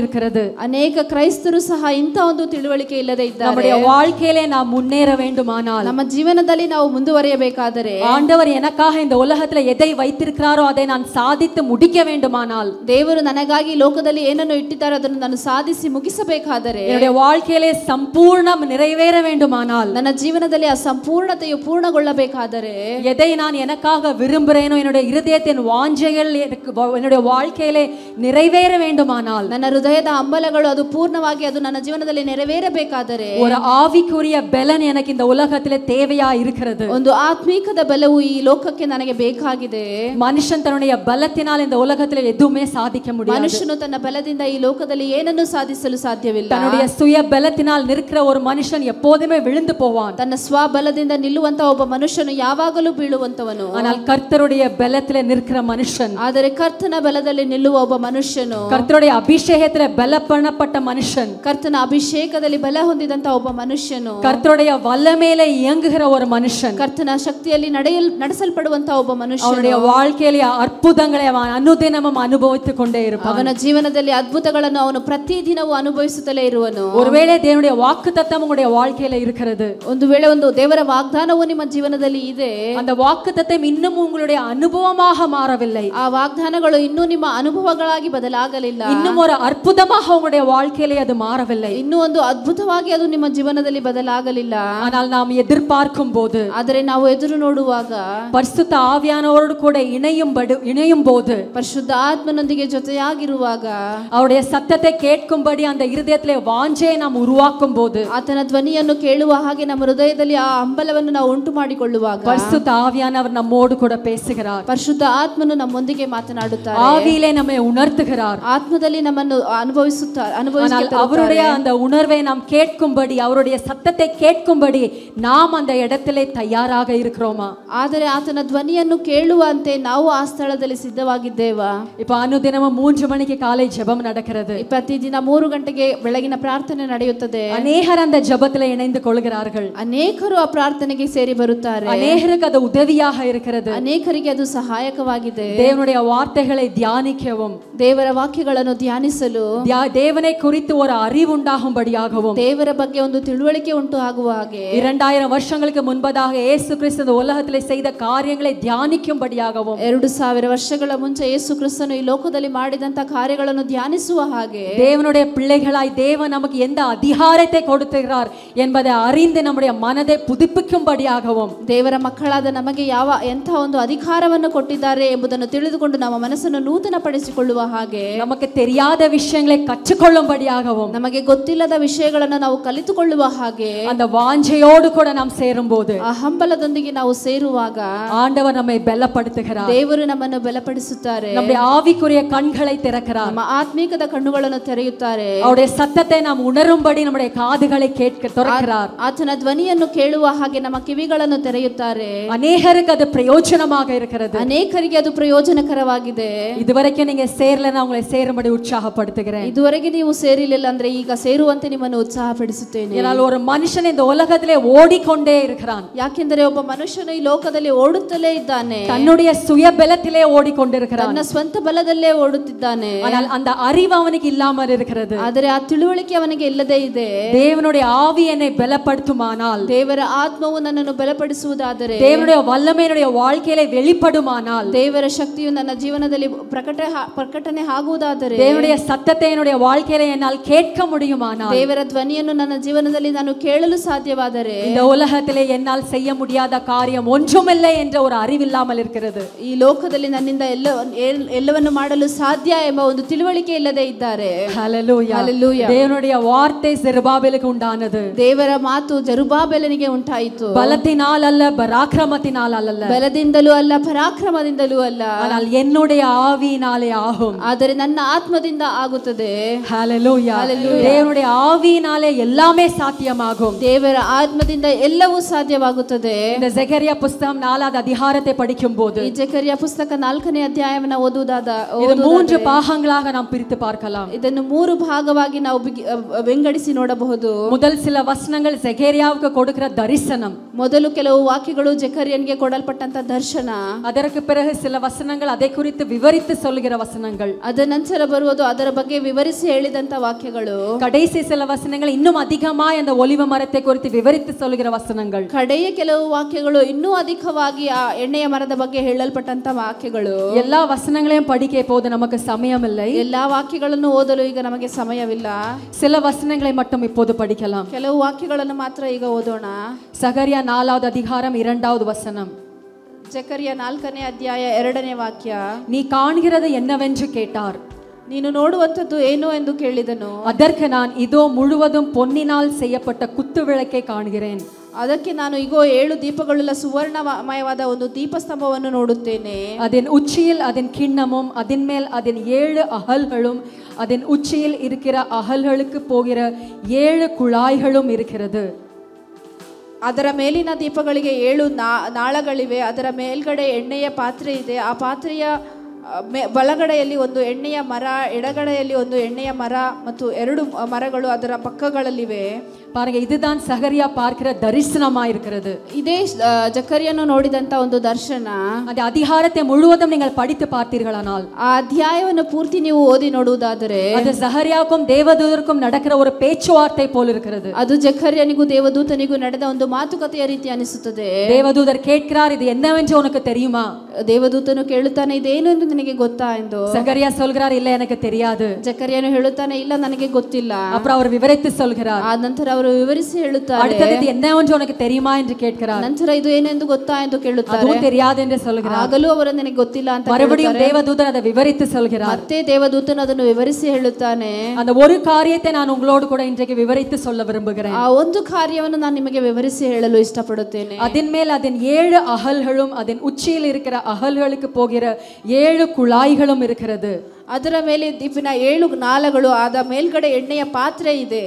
ಅನೇಕ ಕ್ರೈಸ್ತರು ಸಹ ಇಂತ ಒಂದು ತಿಳುವಳಿಕೆ ಇಲ್ಲದೆ ಇದ್ದಾರೆ நம்முடைய வாழ்க்கையிலே ನಾವು முன்னேற வேண்டுமானால் ನಮ್ಮ ಜೀವನದಲ್ಲಿ ನಾವು ಮುಂದುವರಿಯಬೇಕಾದರೆ ஆண்டவர் எனக்காக இந்த உலகத்துல எதை வைத்திருக்கிறாரோ அதை நான் சாதித்து முடிக்க ಮಾನಾಲ್ ದೇವರು ನನಗಾಗಿ ಲೋಕದಲ್ಲಿ ಏನನ್ನು ಇಟ್ಟಿದ್ದಾರೆ ಅದನ್ನು ನಾನು ಸಾಧಿಸಿ ಮುಗಿಸಿ ಅರ್ಪಿಸಬೇಕಾದರೆ என்னுடைய வாழ்க்கையிலே சம்பூர்ணம் நிறைவேற வேண்டுமானால் ನನ್ನ ಜೀವನದಲ್ಲಿ ಆ ಸಂಪೂರ್ಣತೆಯು ಪೂರ್ಣಗೊಳ್ಳಬೇಕಾದರೆ எதை நான் எனக்காக விரும்புகிறேனோ என்னுடைய இருதயத்தின் வாஞ்சைகள் எனக்கு என்னுடைய வாழ்க்கையிலே நிறைவேற வேண்டுமானால் ನನ್ನ ಹೃದಯದ ಹಂಬಲಗಳು ಅದು ಪೂರ್ಣವಾಗಿ ಅದು ನನ್ನ ಜೀವನದಲ್ಲಿ ನೆರವೇರಬೇಕಾದರೆ ஒரு ஆவிக்குரிய பலன் எனக்கு இந்த உலகத்திலே தேவையா இருக்கிறது ಒಂದು ಆತ್ಮೀಕದ ಬಲವು ಈ ಲೋಕಕ್ಕೆ ನನಗೆ ಬೇಕಾಗಿದೆ மனுஷன் தன்னுடைய பலத்தினால் இந்த உலகத்திலே எதுவுமே சாதிக்க முடியாது ಮನುಷ್ಯನು ತನ್ನ ಬಲದಿಂದ ಈ ಲೋಕದಲ್ಲಿ ಏನನ್ನು ಸಾಧಿಸಲು అస్సలు సాధ్యవిಲ್ಲ తనுடைய சுய பலத்தினால் நிற்கிற ஒரு மனுஷன் எப்போதுமே விழுந்து போவான் ತನ್ನ ಸ್ವಬಲದಿಂದ ನಿಲ್ಲುವಂತ ಒಬ್ಬ ಮನುಷ್ಯನು ಯಾವಾಗಲೂ ಬೀಳುವಂತವನು ஆனால் கர்த்தருடைய பலத்திலே நிற்கிற மனுஷன் ಆದರೆ ಕರ್ತನ ಬಲದಲ್ಲಿ ನಿಲ್ಲುವ ಒಬ್ಬ ಮನುಷ್ಯನು கர்த்தருடைய அபிஷேகத்திலே பலப்படப்பட்ட மனுஷன் ಕರ್ತನ ಅಭಿಷೇಕದಲ್ಲಿ ಬಲ ಹೊಂದಿದಂತ ಒಬ್ಬ ಮನುಷ್ಯನು கர்த்தருடைய வல்லமையிலே இயங்குகிற ஒரு மனுஷன் ಕರ್ತನ ಶಕ್ತಿಯಲ್ಲಿ ನಡೆಯಲ್ ನಡೆಸಲ್ಪಡುವಂತ ಒಬ್ಬ அவனுடைய ಮನುಷ್ಯನು வாழ்க்கையிலே அற்புதங்களை அவன் அனுதினமும் அனுபவித்துக் கொண்டே இருப்பான் ಅವನ ಜೀವನದಲ್ಲಿ ಅದ್ಭುತಗಳನ್ನು ಅವನು ಪ್ರತಿದಿನವೂ ಅನುಭವಿಸುತ್ತಲೇ ಇರುವನು ಒರುವೇಳೆ ದೇವನುடைய ವಾಕ್ತತ್ವம் உங்களுடைய வாழ்க்கையில இருக்கிறது ಒಂದು ವೇಳೆ ಒಂದು ದೇವರ ವಾಗ್ದಾನವು ನಿಮ್ಮ ಜೀವನದಲ್ಲಿ ಇದೆ அந்த வாக்குத்தத்தம் இன்னும் உங்களுடைய அனுபவமாக மாறவில்லை ಆ ವಾಗ್ದಾನಗಳು ಇನ್ನೂ ನಿಮ್ಮ ಅನುಭವಗಳಾಗಿ ಬದಲಾಗಲಿಲ್ಲ இன்னும் ஒரு அற்புதமாக உங்களுடைய வாழ்க்கையிலே அது மாறவில்லை ಇನ್ನೂ ಒಂದು ಅದ್ಭುತವಾಗಿ ಅದು ನಿಮ್ಮ ಜೀವನದಲ್ಲಿ ಬದಲಾಗಲಿಲ್ಲ ஆனால் நாம் எதிர்பார்க்கும் போது ಆದರೆ ನಾವು ಎದುರು ನೋಡುವಾಗ பரிசுத்த ஆவியானவரோடு கூட இணையும் படு இணையும் போது பரிசுத்த ஆத்மனொಂದಿಗೆ ಜೊತೆಯಾಗಿರುವಾಗ அவருடைய சத்தத்தை கேட்கும்படி அந்த இருதயத்திலே ವಾಂಚೆಯ நாம் உருவாக்கும் போது ಆತನ ಧ್ವನಿಯನ್ನು ಕೇಳುವ ಹಾಗೆ ನಮ್ಮ ಹೃದಯದಲ್ಲಿ ಆ ಹಂಬಲವನ್ನು ನಾವು ಉಂಟು ಮಾಡಿಕೊಳ್ಳುವಾಗ ಪರಿಶುದ್ಧ ಆವಿಯಾನವರು நம்மோடு கூட பேசுகிறார் ಪರಿಶುದ್ಧ ಆತ್ಮನು ನಮ್ಮೊಂದಿಗೆ ಮಾತನಾಡುತ್ತಾರೆ ஆவியிலே நம்மை உணர்த்துகிறார் ஆத்மದಲ್ಲಿ ನಮ್ಮನ್ನು ಅನುಭವಿಸುತ್ತಾರೆ அனுபவிக்க அவருடைய அந்த உணர்வை நாம் கேட்கும்படி அவருடைய சத்தத்தை கேட்கும்படி நாம் அந்த இடத்திலே தயாராக இருக்கிறோமா ಆದರೆ ಆತನ ಧ್ವನಿಯನ್ನು ಕೇಳುವಂತೆ ನಾವು ಆ ಸ್ಥಳದಲ್ಲಿ ಸಿದ್ಧವಾಗಿದ್ದೇವಾ இப்ப அனுதினமும் மூன்று மணிக்கு காலை ஜெபம் நடக்கிறது இப்ப தின மூன்று ಗಂಟೆಗೆ ಬೆಳಗಿನ ಪ್ರಾರ್ಥನೆ ನಡೆಯುತ್ತದೆ ಅನೇಕರಂದ ಜಪದಲ್ಲಿ ಇணைಂದು ಕೊಳ್கிறார்கள் ಅನೇಕರು ಆ ಪ್ರಾರ್ಥನೆಗೆ ಸೇರಿ ಬರುತ್ತಾರೆ ಅನೇಕರಿಗೆ ಅದು ಉದವಿಯಾಗ ಇರುತ್ತದೆ ಅನೇಕರಿಗೆ ಅದು ಸಹಾಯಕವಾಗಿದೆ ದೇವನುடைய ವಾರ್ತೆகளை தியானிக்கவும் ದೇವರ ವಾಕ್ಯಗಳನ್ನು ಧ್ಯಾನಿಸಲು தேவனை குறித்து ஒரு அறிவு உண்டாகும்படியாகவும் தேவர ಬಗ್ಗೆ ಒಂದು ತಿಳುವಳಿಕೆ ಉಂಟು ಆಗುವ ಹಾಗೆ இரண்டாயிரம் வருஷங்களுக்கு ಮುನ್ಬದಾಗ ಏಸು ಕ್ರಿಸ್ತನ இந்த உலகத்தில் ಕಾರ್ಯಗಳೇ காரியங்களை தியானிக்கும்படியாகவும் ಎರಡು ಸಾವಿರ ವರ್ಷಗಳ ಮುಂಚೆ ಯೇಸು ಕ್ರಿಸ್ತನು ಈ ಲೋಕದಲ್ಲಿ ಮಾಡಿದಂತ ಕಾರ್ಯಗಳನ್ನು ಧ್ಯಾನಿಸುವ ಹಾಗೆ ದೇವನುடைய பிள்ளை பிள்ளைகளாய் தேவன் நமக்கு எந்த அதிகாரத்தை கொடுத்துகிறார் என்பதை அறிந்து நம்முடைய ಮನದೆ ಪುದುಪಿಕುಂಬಡಿಯಾಗವಂ ದೇವರ ಮಕ್ಕಳಾದ ನಮಗೆ ಯಾವ ಎಂತಹ ಒಂದು ಅಧಿಕಾರವನ್ನು ಕೊಟ್ಟಿದ್ದಾರೆ ಎಂಬುದನ್ನು ತಿಳಿದುಕೊಂಡು ನಮ್ಮ ಮನಸ್ಸನ್ನು ನೂತನಪಡಿಸಿಕೊಳ್ಳುವ ಹಾಗೆ ನಮಗೆ ತೆರೆಯಾದ ವಿಷಯಗಳೇ ಕಚ್ಚುಕೊಳ್ಳುಂಬಡಿಯಾಗವಂ ನಮಗೆ ಗೊತ್ತಿಲ್ಲದ ವಿಷಯಗಳನ್ನು ನಾವು ಕಲಿತುಕೊಳ್ಳುವ ಹಾಗೆ அந்த வாஞ்சையோடு கூட நாம் சேரும்போது ಹಂಬಲದೊಂದಿಗೆ ನಾವು ಸೇರುವಾಗ ஆண்டவர் நம்மை பலப்படுத்துகிறார் ದೇವರು ನಮ್ಮನ್ನು ಬಲಪಡಿಸುತ್ತಾರೆ நம்முடைய ஆவிக்குரிய கண்களை திறக்கிறார் நம்ம ஆத்மீகದ கண்ணுಗಳನ್ನು ತೆರೆಯುತ್ತಾರೆ அவருடைய சத்தத்தை நாம் உணரும்படி நம்முடைய காதுகளை கேட்க ತೊರಕರಾರ್ ಆತನ ಧ್ವನಿಯನ್ನು ಕೇಳುವ ಹಾಗೆ ನಮ್ಮ ಕಿವಿಗಳನ್ನು ತೆರೆಯುತ್ತಾರೆ ಅನೇಕರಿಗೆ ಅದು ಪ್ರಯೋಜನವಾಗ ಇರಕರದು ಅನೇಕರಿಗೆ ಅದು ಪ್ರಯೋಜನಕರವಾಗಿದೆ ಇದುವರೆಗೆ ನಿಮಗೆ ಸೇರ್ಲನ ಅವங்களை ಸೇರ ಮಾಡಿ ಉತ್ಸಾಹ ಪಡ್ತಿದ್ರೆ ಇದುವರೆಗೆ ನೀವು ಸೇರಿಲಿಲ್ಲ ಅಂದ್ರೆ ಈಗ ಸೇರುವಂತೆ ನಿಮ್ಮನ್ನು ಉತ್ಸಾಹ ಪಡಿಸುತ್ತೇನೆ ಏನಾದ್ರು ஒரு மனுஷன் இந்த உலகத்திலே ஓடிக்கொண்டே இருக்கிறான் ಯಾಕೆಂದರೆ ಒಬ್ಬ ಮನುಷ್ಯನು ಈ ಲೋಕದಲ್ಲಿ ಓಡುತ್ತಲೇ ಇದ್ದಾನೆ தன்னுடைய சுய பலத்திலே ஓடிக்கொண்டிருக்கிறான் தன்ன ಸ್ವಂತ ಬಲದಲ್ಲೇ ಓಡುತ್ತಿದ್ದಾನೆ ஆனால் அந்த அறிவு அவனுக்கு இல்லாமல் இருக்கிறது ಆದರೆ ಆ ತಿಳುವಳಿಕೆ ಅವನಿಗೆ ಇಲ್ಲದೇ ಇದೆ தேவனுடைய ஆவியை என்னை பலப்படுத்துமானால் தேவர ಆತ್ಮವು ನನ್ನನ್ನು ಬಲಪಡಿಸುವುದಾದರೆ ದೇವರ ವಲ್ಲಮೆ ಎನ್ನುடைய வாழ்க்கையிலே வெளிப்படுமானால் தேவர சக்தியು ನನ್ನ ಜೀವನದಲ್ಲಿ ಪ್ರಕಟ ಪ್ರಕಟನೆ ಆಗುವುದಾದರೆ ದೇವರ ಸತ್ತತೆ ಎನ್ನುடைய வாழ்க்கையிலே என்னால் கேட்க முடியுமானால் தேவர ಧ್ವನಿಯನ್ನು ನನ್ನ ಜೀವನದಲ್ಲಿ ನಾನು ಕೇಳಲು ಸಾಧ್ಯವಾದರೆ இந்த உலகத்திலே என்னால் செய்ய முடியாத காரியம் ஒன்றுமில்லை என்ற ஒரு அறிவில்லாமல் இருக்கிறது ಈ ಲೋಕದಲ್ಲಿ ನನ್ನಿಂದ ಎಲ್ಲ ಎಲ್ಲವನ್ನು ಮಾಡಲು ಸಾಧ್ಯ ಎಂಬ ಒಂದು ತಿಳುವಳಿಕೆ ಇಲ್ಲದೆ ಇದ್ದಾರೆ ದೇವನುடைய வார்த்தை செருபாபேலுக்கு உண்டானது ದೇವರ ಮಾತು ಜರುಬಾಬೆಲನಿಗೆ ಉಂಟಾಯಿತು ಬಲತಿನಾಲಲ್ಲ ಪರಾಕ್ರಮತಿನಾಲಲ್ಲ ಬಲದಿಂದಲೂ ಅಲ್ಲ ಪರಾಕ್ರಮದಿಂದಲೂ ಅಲ್ಲ ஆனால் என்னுடைய ಆದರೆ ನನ್ನ ಆತ್ಮದಿಂದ ಆಗುತ್ತದೆ ಆವಿ ನಾಲೆ ಎಲ್ಲಾಮೇ எல்லாமே ದೇವರ ಆತ್ಮದಿಂದ ಎಲ್ಲವೂ ಸಾಧ್ಯವಾಗುತ್ತದೆ ಜಗರಿಯ ಪುಸ್ತಕ ನಾಲಾದ ಅಧಿಹಾರತೆ அதிகாரத்தை ಈ ಜಕರಿಯ ಪುಸ್ತಕ ನಾಲ್ಕನೇ ಅಧ್ಯಾಯವನ್ನು ಓದುವುದಾದ ಮೂರು ಪಾಹಂಗಳಾಗ ನಾವು ಪ್ರೀತಿ ಪಾರ್ಕಲ್ಲ ಇದನ್ನು ಮೂರು ಭಾಗವಾಗಿ ನಾವು ವಿಂಗಡಿಸಿ ನೋಡಬಹುದು ಮೊದಲ ಸಿಲ ವಚನಗಳು ಜೆಕೇರಿಯಾವ್ಗೆ ಕೊಡುಕ್ರ ದರ್ಶನಂ ಮೊದಲು ಕೆಲವು ವಾಕ್ಯಗಳು ಜಕರಿಯನ್ಗೆ ಕೊಡಲ್ಪಟ್ಟಂತ ದರ್ಶನ ಅದರಕ್ಕೆ ಪಿರಗ ಸಿಲ ವಚನಗಳು ಅದೇ ಕುರಿತು ವಿವರಿತು ಸೊಲುಗಿರ ವಚನಗಳು ಅದ ನಂತರ ಬರುವುದು ಅದರ ಬಗ್ಗೆ ವಿವರಿಸಿ ಹೇಳಿದಂತ ವಾಕ್ಯಗಳು ಕಡೇಸಿ ಸಿಲ ವಚನಗಳು ಇನ್ನೂ ಅಧಿಕಮಾಯ அந்த ஒலிவ மரத்தை குறித்து விவரித்து சொல்லுகிற வசனங்கள் கடைய ಕೆಲವು ವಾಕ್ಯಗಳು ಇನ್ನೂ ಅಧಿಕವಾಗಿ ಆ ಎಣ್ಣೆಯ ಮರದ ಬಗ್ಗೆ ಹೇಳಲ್ಪಟ್ಟಂತ ವಾಕ್ಯಗಳು ಎಲ್ಲಾ ವಚನಗಳನ್ನು படிக்க போது நமக்கு சமயம் இல்லை எல்லா வாக்கியಗಳನ್ನು ಓದಲು ಈಗ ನಮಗೆ ಸಮಯವಿಲ್ಲ சில வசனங்களை மட்டும் இப்போது படிக்கலாம் ಕೆಲವು ವಾಕ್ಯಗಳನ್ನು ಮಾತ್ರ ಈಗ ಓದೋಣ ಸಕರಿಯ ನಾಲಾವ್ದು ಅಧಿಕಾರಂ ಇರಂಡಾವ್ದು ವಸನಂ ಜಕರಿಯ ನಾಲ್ಕನೇ ಅಧ್ಯಾಯ ಎರಡನೇ ವಾಕ್ಯ ನೀ ಕಾಣ್ಗಿರದ ಎನ್ನವೆಂಜು ಕೇಟಾರ್ ನೀನು ನೋಡುವಂಥದ್ದು ಏನು ಎಂದು ಕೇಳಿದನು ಅದರ್ಕೆ ನಾನು ಇದೋ ಮುಳುವದುಂ ಪೊನ್ನಿನಾಲ್ செய்யப்பட்ட குத்து விளக்கை காண்கிறேன் ಅದಕ್ಕೆ ನಾನು ಈಗ ಏಳು ದೀಪಗಳುಳ್ಳ ಸುವರ್ಣಮಯವಾದ ಒಂದು ದೀಪಸ್ತಂಭವನ್ನು ನೋಡುತ್ತೇನೆ ಅದೇನು ಉಚ್ಚಿಲ್ ಅದನ್ ಕಿಣ್ಣಮುம் ಅದಿನ ಮೇಲೆ அதன் ಏಳು ಅಹಲ್ಗಳು ಅದೇನು ಉಚ್ಚಿಲ್ ಇರ್ಕಿರ ಅಹಲ್ಗಳಕ್ಕೆ ಹೋಗಿರ ಏಳು ಕುಳಾಯಿಗಳು இருக்கிறது ಅದರ ಮೇಲಿನ ದೀಪಗಳಿಗೆ ಏಳು ನಾ ನಾಳಗಳಿವೆ ಅದರ ಮೇಲ್ಗಡೆ ಎಣ್ಣೆಯ ಪಾತ್ರೆ ಇದೆ ಆ ಪಾತ್ರೆಯ ಬಲಗಡೆಯಲ್ಲಿ ಒಂದು ಎಣ್ಣೆಯ ಮರ ಎಡಗಡೆಯಲ್ಲಿ ಒಂದು ಎಣ್ಣೆಯ ಮರ ಮತ್ತು ಎರಡು ಮರಗಳು ಅದರ ಪಕ್ಕಗಳಲ್ಲಿವೆ பாருங்க இதுதான் ಸಹರಿಯಾ பார்க்கிற தரிசனமாயிருக்கிறது இதே ಜಕರಿಯನು ನೋಡಿದಂತ ಒಂದು ದರ್ಶನ ಅದೇ ಅಧಿಹಾರತೆ ಮುಳುವದಂ நீங்கள் படித்து பார்த்தீர்களானால் ಆ ಅಧ್ಯಾಯವನ್ನು ಪೂರ್ತಿ ನೀವು ಓದಿ ನೋಡುವುದಾದರೆ ಅದು ಸಹರಿಯಾಕುಂ ದೇವದೂತರಿಕುಂ ನಡೆಕರ ಒಂದು ಪೇಚುವಾರ್ತೆ ಪೋಲ ಇರುತ್ತದೆ ಅದು ಜಕರಿಯನಿಗೂ ದೇವದೂತನಿಗೂ ನಡೆದ ಒಂದು ಮಾತುಕತೆಯ ರೀತಿ ಅನಿಸುತ್ತದೆ ದೇವದೂತರ್ ಕೇಟ್ಕರಾರ್ ಇದು என்னவென்று உனக்கு தெரியுமா ದೇವದೂತನು ಕೇಳುತ್ತಾನೆ ಇದೇನೆಂದು ನಿನಗೆ ಗೊತ್ತಾ ಎಂದು ಸಹರಿಯಾ சொல்கிறார் இல்ல எனக்கு தெரியாது ಜಕರಿಯನು ಹೇಳುತ್ತಾನೆ ಇಲ್ಲ ನನಗೆ ಗೊತ್ತಿಲ್ಲ ಅಪ್ರ ಅವರು ವಿವರಿಸಿ சொல்கிறார் ಆ ನಂತರ ಅವರು ಅವರು ವಿವರಿಸಿ ಹೇಳುತ್ತಾರೆ அடுத்தது என்ன என்று உனக்கு தெரியுமா என்று கேட்கிறார் ನಂತರ ಇದು ಏನೆಂದು ಗೊತ್ತಾ ಎಂದು ಕೇಳುತ್ತಾರೆ அதுவும் தெரியாது என்று சொல்கிறார் ಆಗಲೂ ಅವರು ನನಗೆ ಗೊತ್ತಿಲ್ಲ ಅಂತ மறுபடியும் தேவதூதன் அதை விவரித்து சொல்கிறார் ಮತ್ತೆ ದೇವದೂತನ ಅದನ್ನು ವಿವರಿಸಿ ಹೇಳುತ್ತಾನೆ அந்த ஒரு காரியத்தை நான் உங்களோடு கூட இன்றைக்கு விவரித்து சொல்ல விரும்புகிறேன் ಆ ಒಂದು ಕಾರ್ಯವನ್ನು ನಾನು ನಿಮಗೆ ವಿವರಿಸಿ ಹೇಳಲು ಇಷ್ಟಪಡುತ್ತೇನೆ அதன் மேல் அதன் ஏழு அகல்களும் அதன் உச்சியில் இருக்கிற அகல்களுக்கு போகிற ஏழு குழாய்களும் இருக்கிறது ಅದರ ಮೇಲೆ ದೀಪಿನ ಏಳು ನಾಲಗಳು ಆದ ಮೇಲ್ಗಡೆ ಎಣ್ಣೆಯ ಪಾತ್ರೆ ಇದೆ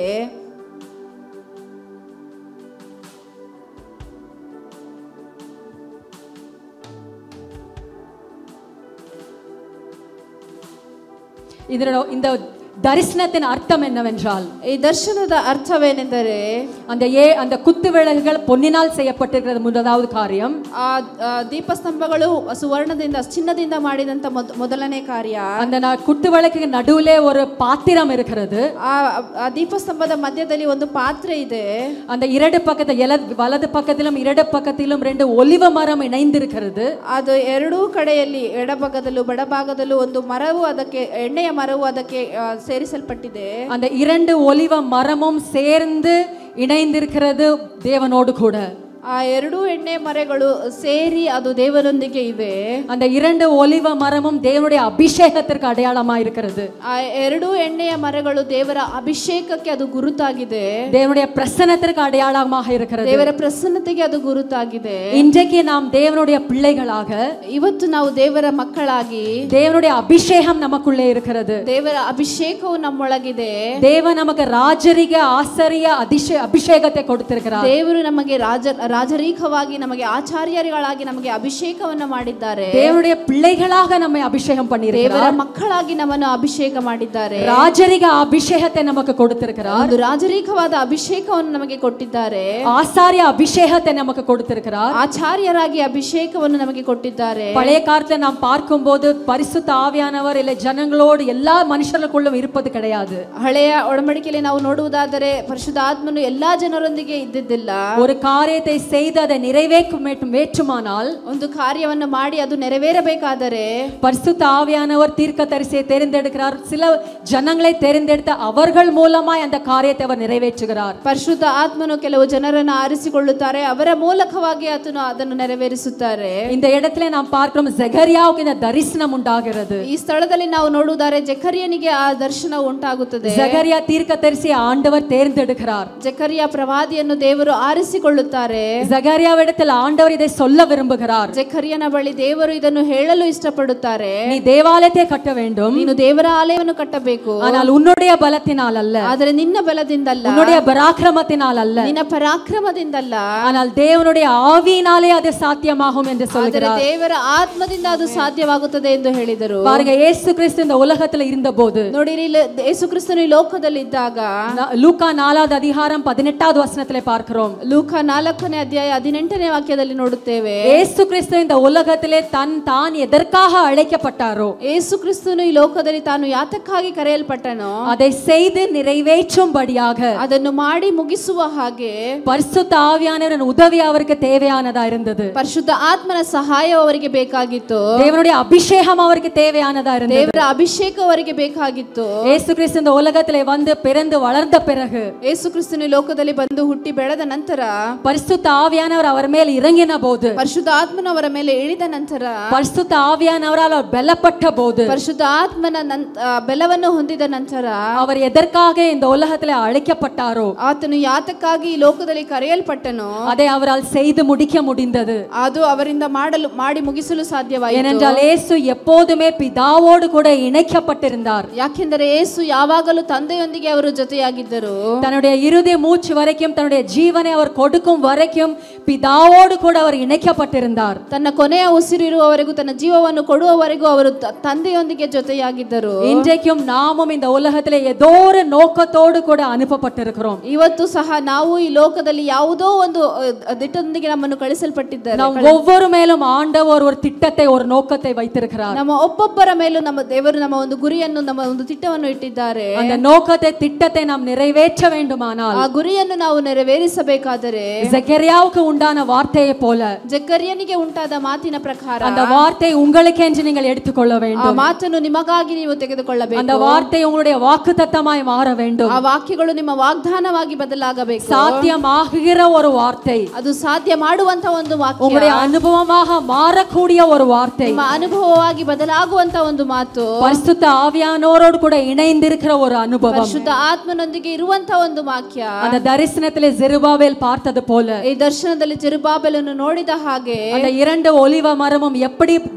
இதனோட இந்த தரிசனத்தின் அர்த்தம் என்னவென்றால் தர்சனத அர்த்தவேனெந்தரே அந்த ஏ அந்த குத்து விளக்குகள் பொன்னினால் செய்யப்பட்டிருக்கிறது முதலாவது காரியம் ದೀಪಸ್ತಂಭಗಳು ಸುವರ್ಣದಿಂದ ಚಿನ್ನದಿಂದ ಮಾಡಿದಂತ ಮೊದಲನೇ ಕಾರ್ಯ அந்த குத்து விளக்குக்கு நடுவுல ஒரு பாத்திரம் இருக்கிறது ಆ ದೀಪಸ್ತಂಭದ ಮಧ್ಯದಲ್ಲಿ ಒಂದು ಪಾತ್ರೆ ಇದೆ அந்த இரண்டு பக்கத்து எல வலது பக்கத்திலும் இரண்டு பக்கத்திலும் ரெண்டு ஒலிவ மரம் இணைந்திருக்கிறது ಅದು ಎರಡೂ ಕಡೆಯಲ್ಲಿ ಎಡಭಾಗದಲ್ಲೂ ಬಡಭಾಗದಲ್ಲೂ ಒಂದು மரவு ಅದಕ್ಕೆ ಎಣ್ಣೆಯ மரவு ಅದಕ್ಕೆ ಸೇರಿಸಲ್ಪಟ್ಟಿದೆ அந்த இரண்டு ஒலிவ மரமும் சேர்ந்து இணைந்திருக்கிறது தேவனோடு கூட ಆ ಎರಡು ಎಣ್ಣೆ ಮರಗಳು ಸೇರಿ ಅದು ದೇವರೊಂದಿಗೆ ಇವೆ அந்த இரண்டு ஒலிவ மரமும் தேவனுடைய அபிஷேகத்திற்கு அடையாளமா இருக்கிறது ಆ ಎರಡು ಎಣ್ಣೆಯ ಮರಗಳು ದೇವರ ಅಭಿಷೇಕಕ್ಕೆ ಅದು ಗುರುತಾಗಿದೆ தேவனுடைய பிரசன்னத்திற்கு அடையாளமாக இருக்கிறது ದೇವರ ಪ್ರಸನ್ನತೆಗೆ ಅದು ಗುರುತಾಗಿದೆ இன்றைக்கு நாம் தேவனுடைய பிள்ளைகளாக ಇವತ್ತು ನಾವು ದೇವರ ಮಕ್ಕಳಾಗಿ தேவனுடைய அபிஷேகம் நமக்குள்ளே இருக்கிறது ದೇವರ ಅಭಿಷೇಕವು ನಮ್ಮೊಳಗಿದೆ ದೇವ ನಮಗೆ ರಾಜರಿಗೆ ಆಸರಿಯ ಅಧಿಷೇ ಅಭಿಷೇಕತೆ ಕೊಡ್ತಿರ್கிறார் ದೇವರು ನಮಗೆ ರಾಜ ராஜரீகವಾಗಿ ನಮಗೆ ಆಚಾರ್ಯರುಗಳಾಗಿ ನಮಗೆ ಅಭಿಷೇಕವನ್ನು ಮಾಡಿದ್ದಾರೆ ದೇವರುடைய பிள்ளைகளாக நம்மை அபிஷேகம் பண்ணியிருக்கிறார் ದೇವರ ಮಕ್ಕಳಾಗಿ ನಮ್ಮನ್ನು ಅಭಿಷೇಕ ಮಾಡಿದ್ದಾರೆ ರಾಜರಿಗ ಅಭಿಷೇಕತೆ ನಮಗೆ ಕೊಡುತ್ತಿರುಕ್கிறாರ್ ಒಂದು ರಾಜರೀಕವಾದ ಅಭಿಷೇಕವನ್ನು ನಮಗೆ ಕೊಟ್ಟಿದ್ದಾರೆ ಆಚಾರ್ಯ ಅಭಿಷೇಕತೆ ನಮಗೆ ಕೊಡುತ್ತಿರುಕ್கிறாರ್ ಆಚಾರ್ಯರಾಗಿ ಅಭಿಷೇಕವನ್ನು ನಮಗೆ ಕೊಟ್ಟಿದ್ದಾರೆ பழைய காலத்துல நாம் பார்க்கும்போது பரிசுத்த ஆவியானவர் இல்ல ஜனங்களோடு எல்லா மனுஷர்களுக்குள்ளும் இருப்பது கிடையாது ಹಳೆಯ ಒಡಂಬಡಿಕೆಯಲ್ಲಿ ನಾವು ನೋಡುವುದಾದರೆ ಪರಿಶುದ್ಧಾತ್ಮನು ಎಲ್ಲಾ ಜನರೊಂದಿಗೆ ಇದ್ದಿದ್ದಿಲ್ಲ ஒரு காரியத்தை செய்து அதை நிறைவேற்ற வேற்றுமானால் ಒಂದು ಕಾರ್ಯವನ್ನು ಮಾಡಿ ಅದು ನೆರವೇರಬೇಕಾದರೆ பரிசுத்த ஆவியானவர் தீர்க்கதரிசியை தேர்ந்தெடுக்கிறார் சில ஜனங்களை தேர்ந்தெடுத்து அவர்கள் மூலமாய் அந்த காரியத்தை அவர் நிறைவேற்றுகிறார் ಪರಿಶುದ್ಧ ಆತ್ಮನು ಕೆಲವು ಜನರನ್ನು ಆರಿಸಿಕೊಳ್ಳುತ್ತಾರೆ ಅವರ ಮೂಲಕವಾಗಿ ಆತನು ಅದನ್ನು ನೆರವೇರಿಸುತ್ತಾರೆ இந்த இடத்துல நாம் பார்க்கிறோம் ஜெகரியாவுக்கு இந்த தரிசனம் உண்டாகிறது ಈ ಸ್ಥಳದಲ್ಲಿ ನಾವು ನೋಡುವುದಾರೆ ಜಕರಿಯನಿಗೆ ಆ ದರ್ಶನ ಉಂಟಾಗುತ್ತದೆ ஜெகரியா தீர்க்கதரிசியை ஆண்டவர் தேர்ந்தெடுக்கிறார் ಜಕರಿಯ ಪ್ರವಾದಿಯನ್ನು ದೇವರು ಆರಿಸಿಕೊಳ್ಳುತ್ತಾರೆ ಜಗರಿಯಾವಿಡದಲ್ಲಿ ಆಂಡವರು ಇದೇ ಸೊಲ್ಲ ವಿರುಂಬುகிறாರ್ ಜಕರಿಯನ ಬಳಿ ದೇವರು ಇದನ್ನು ಹೇಳಲು ಇಷ್ಟಪಡುತ್ತಾರೆ ನೀ ದೇವಾಲಯತೆ ಕಟ್ಟ ನೀನು ದೇವರ ಆಲಯವನ್ನು ಕಟ್ಟಬೇಕು ஆனால் உன்னுடைய ಬಲತಿನಾಲಲ್ಲ ಆದರೆ ನಿನ್ನ ಬಲದಿಂದಲ್ಲ உன்னுடைய பராக்கிரமத்தினால் ನಿನ್ನ ಪರಾಕ್ರಮದಿಂದಲ್ಲ ஆனால் தேவனுடைய ஆவியினாலே அது சாத்தியமாகும் ಎಂದು சொல்கிறார் ದೇವರ ಆತ್ಮದಿಂದ ಅದು ಸಾಧ್ಯವಾಗುತ್ತದೆ ಎಂದು ಹೇಳಿದರು பாருங்க இயேசு கிறிஸ்து இந்த ಇರಿಂದಬಹುದು இருந்தபோது ನೋಡಿರಿ இயேசு கிறிஸ்துவின் ಈ ಲೋಕದಲ್ಲಿ ಇದ್ದಾಗ ಲೂಕಾ 4ನೇ ಅಧ್ಯಾಯ 18ನೇ ವಚನದಲ್ಲಿ பார்க்கிறோம் ಲೂಕಾ 4ನೇ ಹದಿನಾಲ್ಕನೇ ಅಧ್ಯಾಯ ಹದಿನೆಂಟನೇ ವಾಕ್ಯದಲ್ಲಿ ನೋಡುತ್ತೇವೆ ಏಸು ಕ್ರಿಸ್ತನಿಂದ ಉಲಗದಲ್ಲೇ ತನ್ ತಾನ್ ಎದರ್ಕಾಹ ಅಳೆಕಪಟ್ಟಾರೋ ಏಸು ಕ್ರಿಸ್ತನು ಈ ಲೋಕದಲ್ಲಿ ತಾನು ಯಾತಕ್ಕಾಗಿ ಕರೆಯಲ್ಪಟ್ಟನೋ ಅದೇ செய்து நிறைவேற்றும்படியாக ಅದನ್ನು ಮಾಡಿ ಮುಗಿಸುವ ಹಾಗೆ ಪರಿಶುದ್ಧ ಆವಿಯಾನವರ ಉದವಿ ಅವರಿಗೆ தேவையானதா இருந்தது ಪರಿಶುದ್ಧ ಆತ್ಮನ ಸಹಾಯ ಅವರಿಗೆ ಬೇಕಾಗಿತ್ತು ದೇವನುடைய ಅಭಿಷೇಕ ಅವರಿಗೆ தேவையானதா இருந்தது ದೇವರ ಅಭಿಷೇಕ ಅವರಿಗೆ ಬೇಕಾಗಿತ್ತು ஏசு கிறிஸ்து இந்த உலகத்திலே வந்து பிறந்து வளர்ந்த பிறகு ஏசு கிறிஸ்துவின் லோகத்திலே ಹುಟ್ಟಿ ಬೆಳೆದ ನಂತರ ಪರಿಶುದ್ಧ பரிசுத்த ஆவியானவர் அவர் மேல் இறங்கின போது பரிசுத்த ஆத்மன் ಅವರ ಮೇಲೆ ಇಳಿದ ನಂತರ ಪರಿಶುದ್ಧ ಆವಿಯಾನವರಲ್ಲ ಬೆಲ್ಲಪಟ್ಟ ಬೋದು ಪರಿಶುದ್ಧ ಆತ್ಮನ ಬೆಲವನ್ನು ಹೊಂದಿದ ನಂತರ ಅವರು ಎದರ್ಕಾಗೆ ಇಂದ ಉಲಹದಲ್ಲಿ ಅಳಿக்கப்பಟ್ಟಾರೋ ಆತನು ಯಾತಕ್ಕಾಗಿ ಈ ಲೋಕದಲ್ಲಿ ಕರೆಯಲ್ಪಟ್ಟನೋ ಅದೇ ಅವರಲ್ಲಿ செய்து முடிக்க முடிந்தது ಅದು ಅವರಿಂದ ಮಾಡಲು ಮಾಡಿ ಮುಗಿಸಲು ಸಾಧ್ಯವಾಯಿತು ಏನೆಂದರೆ ಯೇಸு எப்போதுமே பிதாவோடு கூட இணைக்கப்பட்டிருந்தார் ಯಾಕೆಂದರೆ ಯೇಸು ಯಾವಾಗಲೂ ತಂದೆಯೊಂದಿಗೆ ಅವರು ಜೊತೆಯಾಗಿದ್ದರು தன்னுடைய இறுதி மூச்சு வரைக்கும் தன்னுடைய ஜீவனை அவர் கொடுக்கும் வரைக்கும் ವರೆಗೂ ಪಿತಾವೋಡು ಕೂಡ ಅವರು ಇಣಕಪಟ್ಟಿರುತ್ತಾರ ತನ್ನ ಕೊನೆಯ ಉಸಿರಿರುವವರೆಗೂ ತನ್ನ ಜೀವವನ್ನು ಕೊಡುವವರೆಗೂ ಅವರು ತಂದೆಯೊಂದಿಗೆ ಜೊತೆಯಾಗಿದ್ದರು இன்றைக்கும் நாமும் இந்த உலகத்திலே ஏதோ ஒரு நோக்கத்தோடு கூட அனுப்பப்பட்டிருக்கிறோம் ಇವತ್ತು ಸಹ ನಾವು ಈ ಲೋಕದಲ್ಲಿ ಯಾವುದೋ ಒಂದು ದಿಟ್ಟದೊಂದಿಗೆ ನಮ್ಮನ್ನು ಕಳಿಸಲ್ಪಟ್ಟಿದ್ದಾರೆ ನಾವು ஒவ்வொரு மேலும் ஆண்டவர் ஒரு திட்டத்தை ஒரு நோக்கத்தை வைத்திருக்கிறார் நம்ம ஒவ்வொಬ್ಬರ ಮೇಲೂ ನಮ್ಮ ದೇವರು ನಮ್ಮ ಒಂದು ಗುರಿಯನ್ನು ನಮ್ಮ ಒಂದು திட்டವನ್ನು ಇಟ್ಟಿದ್ದಾರೆ அந்த நோக்கத்தை திட்டத்தை நாம் நிறைவேற்ற வேண்டுமானால் ಆ ಗುರಿಯನ್ನು ನಾವು ನೆರವೇರಿಸಬೇಕಾದರೆ ಜಕರಿ ஜெக்கரியாவுக்கு உண்டான வார்த்தையை போல ಜಕರ್ಯನಿಗೆ ಉಂಟಾದ ಮಾತಿನ ಪ್ರಕಾರ அந்த வார்த்தை உங்களுக்கென்று நீங்கள் எடுத்துக்கொள்ள வேண்டும் ಮಾತನ್ನು ನಿಮಗಾಗಿ ನೀವು ತೆಗೆದುಕೊಳ್ಳಬೇಕು அந்த வார்த்தை உங்களுடைய வாக்குத்தத்தமாய் மாற வேண்டும் ಆ ವಾಕ್ಯಗಳು ನಿಮ್ಮ ವಾಗ್ದಾನವಾಗಿ ಬದಲಾಗಬೇಕು சாத்தியமாகிற ஒரு வார்த்தை ಅದು ಸಾಧ್ಯ ಮಾಡುವಂತ ಒಂದು ವಾಕ್ಯ உங்களுடைய அனுபவமாக மாறக்கூடிய ஒரு வார்த்தை ನಿಮ್ಮ ಅನುಭವವಾಗಿ ಬದಲಾಗುವಂತ ಒಂದು ಮಾತು பரிசுத்த ஆவியானோரோடு கூட இணைந்திருக்கிற ஒரு ಅನುಭವம் ಪರಿಶುದ್ಧ ಆತ್ಮನೊಂದಿಗೆ ಇರುವಂತ ಒಂದು ವಾಕ್ಯ அந்த தரிசனத்திலே ஜெருபாபேல் பார்த்தது போல ಈ ದರ್ಶನದಲ್ಲಿ ಚಿರುಬಾಬೆಲನ್ನು ನೋಡಿದ ಹಾಗೆ அந்த ಒಲಿವ ஒலிவ மரமும்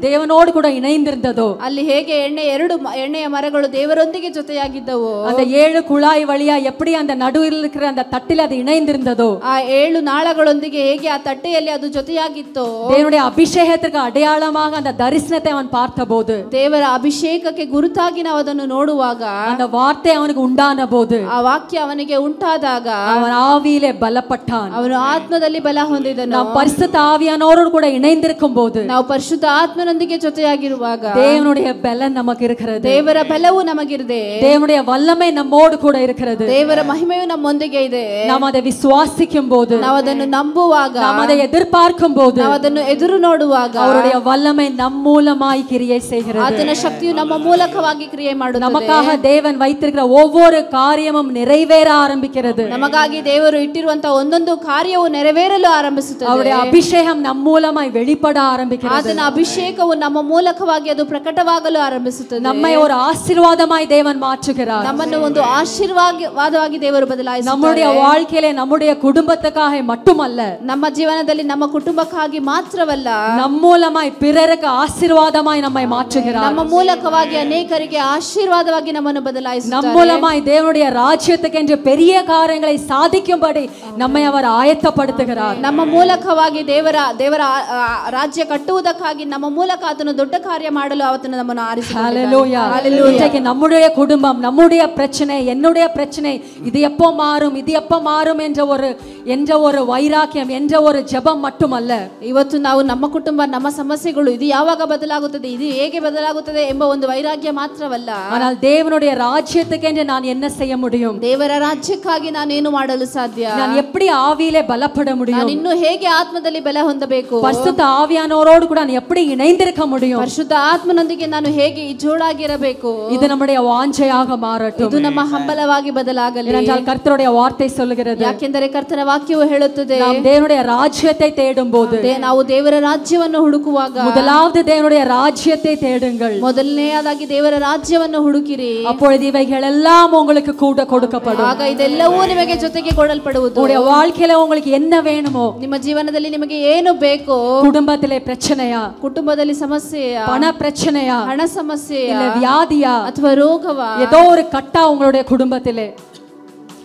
ದೇವನೋಡು ಕೂಡ கூட ಅಲ್ಲಿ ಹೇಗೆ ಎಣ್ಣೆ ಎರಡು ಎಣ್ಣೆಯ ಮರಗಳು ದೇವರೊಂದಿಗೆ ಜೊತೆಯಾಗಿದ್ದವು அந்த ಏಳು ಕುಳಾಯಿ வழியா எப்படி ಅಂತ ನಡು இருக்கிற ಅಂತ தட்டில் ಅದು இணைந்திருந்ததோ ಆ ಏಳು ನಾಳಗಳೊಂದಿಗೆ ಹೇಗೆ ಆ ತಟ್ಟೆಯಲ್ಲಿ ಅದು ಜೊತೆಯಾಗಿತ್ತು தேவனுடைய ಅಭಿಷೇಕ அடையாளமாக ಅಂತ தரிசனத்தை அவன் பார்த்தபோது ದೇವರ ಅಭಿಷೇಕಕ್ಕೆ ಗುರುತಾಗಿ ನಾವು ಅದನ್ನು ನೋಡುವಾಗ அந்த ವಾರ್ತೆ ಅವನಿಗೆ உண்டான ಆ ವಾಕ್ಯ ಅವನಿಗೆ ಉಂಟಾದಾಗ ಅವನ ಆವಿಲೆ ಬಲಪಟ್ಟ ಅವನು ಆತ್ಮದ ಜೀವಿತದಲ್ಲಿ ಬಲ ಹೊಂದಿದನು ನಾವು ಪರಿಶುದ್ಧ ಆವಿಯಾನವರೋಡು ಕೂಡ ಇಣೈಂದಿರುಕುಂಬೋದು ನಾವು ಪರಿಶುದ್ಧ ಆತ್ಮನೊಂದಿಗೆ ಜೊತೆಯಾಗಿರುವಾಗ ದೇವನುடைய பல நமக்கு இருக்கிறது தேவர பலவு நமக்கு இருதே தேவனுடைய வல்லமை நம்மோடு கூட இருக்கிறது தேவர மகிமையும் நம்மொಂದಿಗೆ ಇದೆ நாம் அதை விசுவாசிக்கும் போது நாம் ಅದನ್ನು ನಂಬುವಾಗ நாம் அதை எதிர்பார்க்கும் போது நாம் ಅದನ್ನು ಎದುರು ನೋಡುವಾಗ அவருடைய வல்லமை நம் மூலமாய் கிரியை செய்கிறது ஆத்தன சக்தியு நம்ம மூலகವಾಗಿ கிரியை ಮಾಡುತ್ತದೆ நமக்காக தேவன் வைத்திருக்கிற ஒவ்வொரு காரியமும் நிறைவேற ஆரம்பிக்கிறது நமக்காகி தேவரு ಇಟ್ಟಿರುವಂತ ಒಂದೊಂದು ಕಾರ್ಯವು ನೆರವೇರ ನೆರವೇರಲು ಆರಂಭಿಸುತ್ತದೆ ಅವರ ಅಭಿಷೇಕ ನಮ್ಮ ಮೂಲಮಾಗಿ வெளிப்பட ಆರಂಭಿಸುತ್ತದೆ ಆತನ ಅಭಿಷೇಕವು ನಮ್ಮ ಮೂಲಕವಾಗಿ ಅದು ಪ್ರಕಟವಾಗಲು ಆರಂಭಿಸುತ್ತದೆ ನಮ್ಮ ಅವರ ಆಶೀರ್ವಾದಮಾಗಿ ದೇವನ್ ಮಾற்றுகிறார் ನಮ್ಮನ್ನು ಒಂದು ಆಶೀರ್ವಾದವಾಗಿ ದೇವರು ಬದಲಾಯಿಸುತ್ತಾರೆ ನಮ್ಮುடைய வாழ்க்கையிலே நம்முடைய குடும்பத்துக்காக மட்டுமல்ல ನಮ್ಮ ಜೀವನದಲ್ಲಿ ನಮ್ಮ ಕುಟುಂಬಕ್ಕಾಗಿ ಮಾತ್ರವಲ್ಲ ನಮ್ಮ ಮೂಲಮಾಗಿ பிறருக்கு ஆசீர்வாதமாய் நம்மை மாற்றுகிறார் ನಮ್ಮ ಮೂಲಕವಾಗಿ ಅನೇಕರಿಗೆ ಆಶೀರ್ವಾದವಾಗಿ ನಮ್ಮನ್ನು ಬದಲಾಯಿಸುತ್ತಾರೆ ನಮ್ಮ ಮೂಲಮಾಗಿ ದೇವನುடைய ರಾಜ್ಯத்துக்கு என்று பெரிய காரியங்களை சாதிக்கும்படி நம்மை அவர் ஆயத்தப்படுத்துகிறார் ನಮ್ಮ ಮೂಲಕವಾಗಿ ದೇವರ ದೇವರ ರಾಜ್ಯ ಕಟ್ಟುವುದಕ್ಕಾಗಿ ನಮ್ಮ ಮೂಲಕ ಆತನು ದೊಡ್ಡ ಕಾರ್ಯ ಮಾಡಲು ಆತನು ನಮ್ಮನ್ನು ಆರಿಸಿ நம்முடைய குடும்பம் நம்முடைய பிரச்சனை என்னுடைய பிரச்சனை இது எப்போ மாறும் இது எப்போ மாறும் என்ற ஒரு என்ற ஒரு வைராக்கியம் என்ற ஒரு ஜபம் மட்டுமல்ல ಇವತ್ತು ನಾವು ನಮ್ಮ ಕುಟುಂಬ ನಮ್ಮ ಸಮಸ್ಯೆಗಳು ಇದು ಯಾವಾಗ ಬದಲಾಗುತ್ತದೆ ಇದು ಹೇಗೆ ಬದಲಾಗುತ್ತದೆ ಎಂಬ ಒಂದು ವೈರಾಗ್ಯ ಮಾತ್ರವಲ್ಲ ஆனால் தேவனுடைய ராஜ்யத்துக்கு என்று நான் என்ன செய்ய முடியும் தேவர நான் ಏನು ಮಾಡಲು ಸಾಧ್ಯ நான் எப்படி ஆவியிலே பலப்பட முடியும் இன்னும் ಹೇಗೆ ಆತ್ಮದಲ್ಲಿ ಬಲ ಹೊಂದಬೇಕು ಪರಿಶುದ್ಧ ಆವಿಯಾನವರೋಡು ಕೂಡ ನಾನು எப்படி இணைந்திருக்க முடியும் ಪರಿಶುದ್ಧ ಆತ್ಮನೊಂದಿಗೆ ನಾನು ಹೇಗೆ ಜೋಡಾಗಿರಬೇಕು இது நம்முடைய வாஞ்சையாக மாறட்டும் இது நம்ம ஹம்பலವಾಗಿ ಬದಲಾಗಲಿ ஏனென்றால் கர்த்தருடைய வார்த்தை சொல்லுகிறது ಯಾಕೆಂದರೆ ಕರ್ತನ ವಾಕ್ಯವು ಹೇಳುತ್ತದೆ நாம் தேவனுடைய ராஜ்யத்தை தேடும்போது ನಾವು ದೇವರ ರಾಜ್ಯವನ್ನು ಹುಡುಕುವಾಗ முதலாவது தேவனுடைய ராஜ்யத்தை தேடுங்கள் முதல்லையாதாகி தேவர ராஜ்யವನ್ನು ಹುಡುಕಿರಿ அப்பொழுது இவைகளெல்லாம் உங்களுக்கு கூட கொடுக்கப்படும் ஆக இதெல்லாம் உங்களுக்கு ஜொತೆಗೆ ಕೊಡಲ್ಪಡುವುದು உங்களுடைய வாழ்க்கையில உங்களுக்கு என்ன ವೇಣುಮೋ ನಿಮ್ಮ ಜೀವನದಲ್ಲಿ ನಿಮಗೆ ಏನು ಬೇಕು ಕುಟುಂಬದಲ್ಲಿ ಪ್ರಚನೆಯ ಕುಟುಂಬದಲ್ಲಿ ಸಮಸ್ಯೆಯ பண பிரச்சனையா ಹಣ ಸಮಸ್ಯೆ இல்ல வியாதியா ಅಥವಾ ರೋಗವಾ ஏதோ ஒரு கட்டா உங்களுடைய குடும்பத்திலே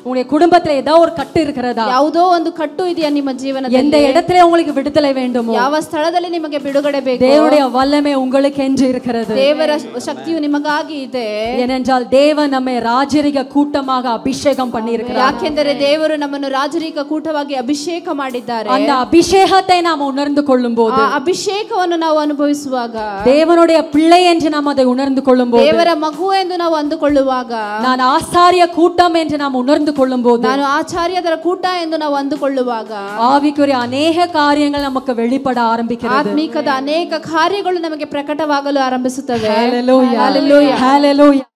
உங்களுடைய குடும்பத்துல ஏதோ ஒரு கட்டு இருக்கிறதா ಯಾವುದೋ ಒಂದು ಕಟ್ಟು ಇದೆಯಾ ನಿಮ್ಮ எந்த ಜೀವನದಲ್ಲಿ இடத்துல உங்களுக்கு விடுதலை வேண்டுமோ ಯಾವ ಸ್ಥಳದಲ್ಲಿ ನಿಮಗೆ ಬಿಡುಗಡೆ ಬೇಕು தேவனுடைய வல்லமை உங்களுக்கென்று இருக்கிறது ದೇವರ ಶಕ್ತಿಯು ನಿಮಗಾಗಿ ಇದೆ ஏனென்றால் தேவன் நம்மை ராஜரிக கூட்டமாக அபிஷேகம் பண்ணியிருக்கிறார் ಯಾಕೆಂದರೆ ದೇವರು ನಮ್ಮನ್ನು ರಾಜರಿಕ ಕೂಟವಾಗಿ ಅಭಿಷೇಕ ಮಾಡಿದ್ದಾರೆ அந்த அபிஷேகத்தை நாம் உணர்ந்து கொள்ளும் ಆ ಅಭಿಷೇಕವನ್ನು ನಾವು ಅನುಭವಿಸುವಾಗ தேவனுடைய பிள்ளை என்று நாம் அதை உணர்ந்து கொள்ளும் போது ದೇವರ ಮಗು ಎಂದು ನಾವು ಅಂದುಕೊಳ್ಳುವಾಗ நான் ஆசாரிய கூட்டம் என்று நாம் உணர்ந்து ಅಂದುಕೊಳ್ಳುವುದು ನಾನು ಆಚಾರ್ಯದರ ಕೂಟ ಎಂದು ನಾವು ಅಂದುಕೊಳ್ಳುವಾಗ ಆವಿಕುರಿ ಅನೇಕ ಕಾರ್ಯಗಳು ನಮಗೆ வெளிப்பட ಆರಂಭಿಸುತ್ತದೆ ಆತ್ಮಿಕದ ಅನೇಕ ಕಾರ್ಯಗಳು ನಮಗೆ ಪ್ರಕಟವಾಗಲು ಆರಂಭಿಸುತ್ತವೆ ಹalleluya ಹalleluya ಹalleluya